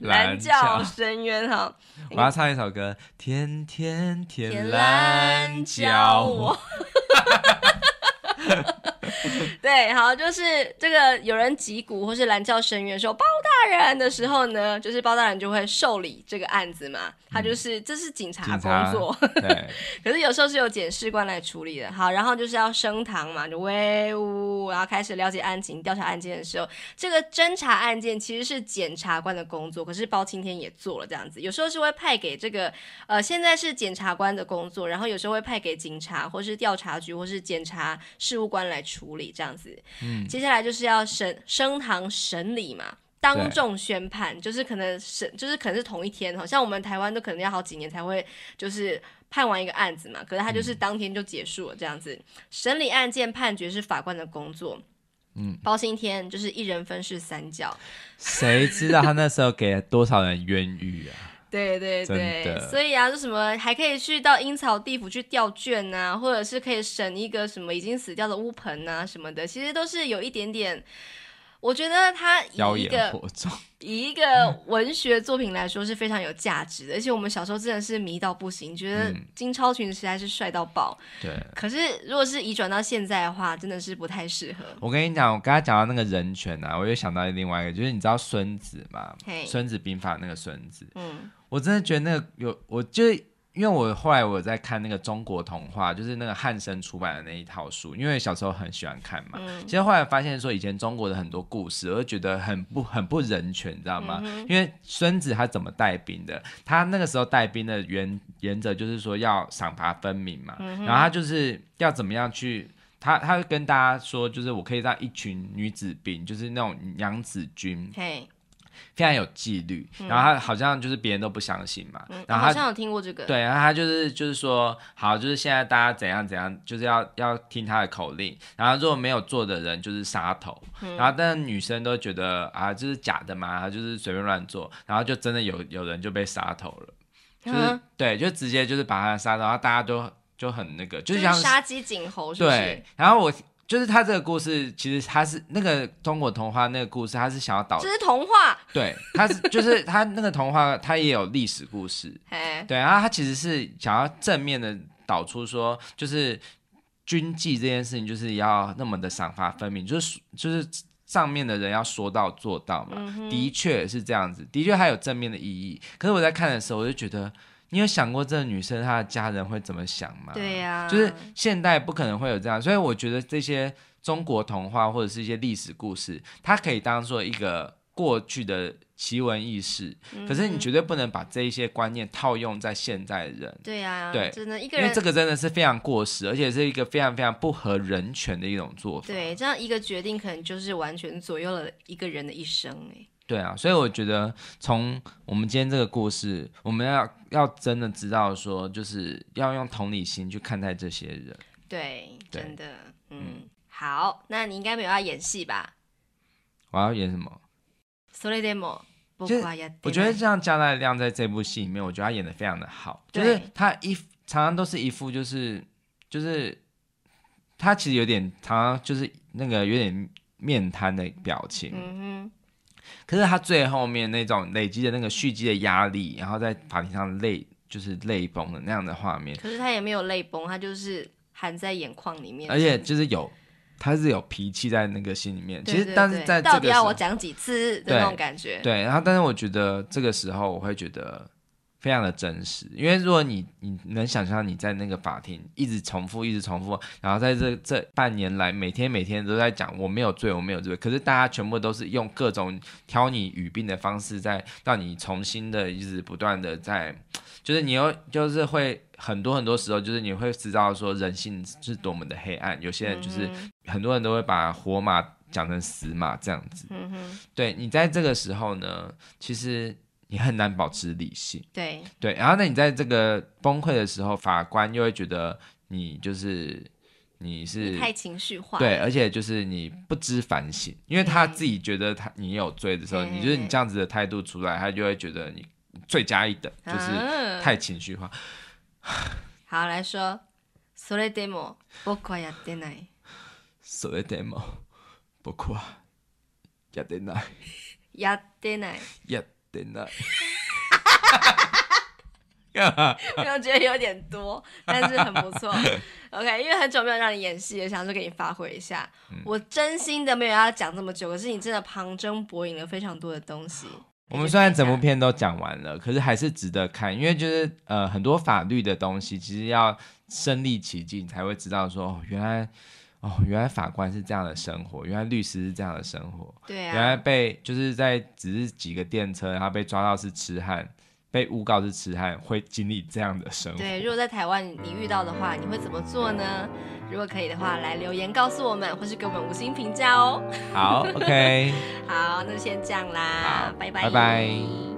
蓝 教深渊哈。我要唱一首歌，天天天蓝教我。对，好，就是这个有人击鼓或是拦叫声援说包大人的时候呢，就是包大人就会受理这个案子嘛。他就是这是警察工作，可是有时候是由检事官来处理的。好，然后就是要升堂嘛，就威武，然后开始了解案情、调查案件的时候，这个侦查案件其实是检察官的工作，可是包青天也做了这样子。有时候是会派给这个呃，现在是检察官的工作，然后有时候会派给警察或是调查局或是检察。事务官来处理这样子，嗯，接下来就是要审升堂审理嘛，当众宣判，就是可能审就是可能是同一天，好像我们台湾都可能要好几年才会就是判完一个案子嘛，可是他就是当天就结束了这样子。审理案件判决是法官的工作，嗯，包薪天就是一人分饰三角，谁知道他那时候给多少人冤狱啊？对对对，所以啊，就什么还可以去到阴曹地府去吊卷啊，或者是可以省一个什么已经死掉的乌盆啊什么的，其实都是有一点点。我觉得他以一个以一个文学作品来说是非常有价值的，而且我们小时候真的是迷到不行，觉得金超群实在是帅到爆。对，可是如果是移转到现在的话，真的是不太适合。我跟你讲，我刚才讲到那个人权啊，我又想到另外一个，就是你知道孙子嘛？孙子兵法那个孙子，嗯。我真的觉得那个有，我就因为我后来我在看那个中国童话，就是那个汉生出版的那一套书，因为小时候很喜欢看嘛。其实后来发现说，以前中国的很多故事，我就觉得很不很不人权，你知道吗？因为孙子他怎么带兵的？他那个时候带兵的原原则就是说要赏罚分明嘛。然后他就是要怎么样去，他他跟大家说，就是我可以让一群女子兵，就是那种娘子军。非常有纪律，然后他好像就是别人都不相信嘛，然后好像有听过这个，对，然后他就是就是说，好，就是现在大家怎样怎样，就是要要听他的口令，然后如果没有做的人就是杀头，然后但女生都觉得啊，就是假的嘛，他就是随便乱做，然后就真的有有人就被杀头了，就是对，就直接就是把他杀，然后大家都就很那个，就是杀鸡儆猴，对，然后我。就是他这个故事，其实他是那个中国童话那个故事，他是想要导，这是童话，对，他是就是他那个童话，他也有历史故事，对啊，他其实是想要正面的导出说，就是军纪这件事情就是要那么的赏罚分明，就是就是上面的人要说到做到嘛，的确是这样子，的确还有正面的意义。可是我在看的时候，我就觉得。你有想过这个女生她的家人会怎么想吗？对呀，就是现代不可能会有这样，所以我觉得这些中国童话或者是一些历史故事，它可以当做一个过去的奇闻异事。嗯。可是你绝对不能把这一些观念套用在现代人。对呀。对，真的一个人。这个真的是非常过时，而且是一个非常非常不合人权的一种做法。对，这样一个决定可能就是完全左右了一个人的一生哎。对啊，所以我觉得从我们今天这个故事，我们要要真的知道说，就是要用同理心去看待这些人。对，真的，嗯，好，那你应该没有要演戏吧？我要演什么我觉得这样奈亮在这部戏里面，我觉得他演的非常的好，就是他一常常都是一副就是就是他其实有点常常就是那个有点面瘫的表情。嗯哼。可是他最后面那种累积的那个蓄积的压力，然后在法庭上泪就是泪崩的那样的画面。可是他也没有泪崩，他就是含在眼眶里面。而且就是有，他是有脾气在那个心里面。其实，但是在这个到底要我讲几次的那种感觉。对，然后但是我觉得这个时候我会觉得。非常的真实，因为如果你你能想象你在那个法庭一直重复，一直重复，然后在这这半年来，每天每天都在讲我没有罪，我没有罪，可是大家全部都是用各种挑你语病的方式，在让你重新的，一直不断的在，就是你又就是会很多很多时候，就是你会知道说人性是多么的黑暗，有些人就是很多人都会把活马讲成死马这样子，嗯对你在这个时候呢，其实。你很难保持理性，对对，然后呢？你在这个崩溃的时候，法官又会觉得你就是你是太情绪化，对，而且就是你不知反省，因为他自己觉得他你有罪的时候，你就是你这样子的态度出来，他就会觉得你罪加一等，就是太情绪化。好，来说，それでも僕はやってない。それでも僕はやってない。やってない。やってない。对呢，哈 哈 没有觉得有点多，但是很不错。OK，因为很久没有让你演戏也想说给你发挥一下。我真心的没有要讲这么久，可是你真的旁征博引了非常多的东西。我们虽然整部片都讲完了，可是还是值得看，因为就是呃很多法律的东西，其实要身历其境才会知道，说原来。哦，原来法官是这样的生活，原来律师是这样的生活，对啊，原来被就是在只是几个电车，然后被抓到是痴汉，被诬告是痴汉，会经历这样的生活。对，如果在台湾你遇到的话，你会怎么做呢？如果可以的话，来留言告诉我们，或是给我们五星评价哦。好，OK。好，那就先这样啦，拜拜，拜拜。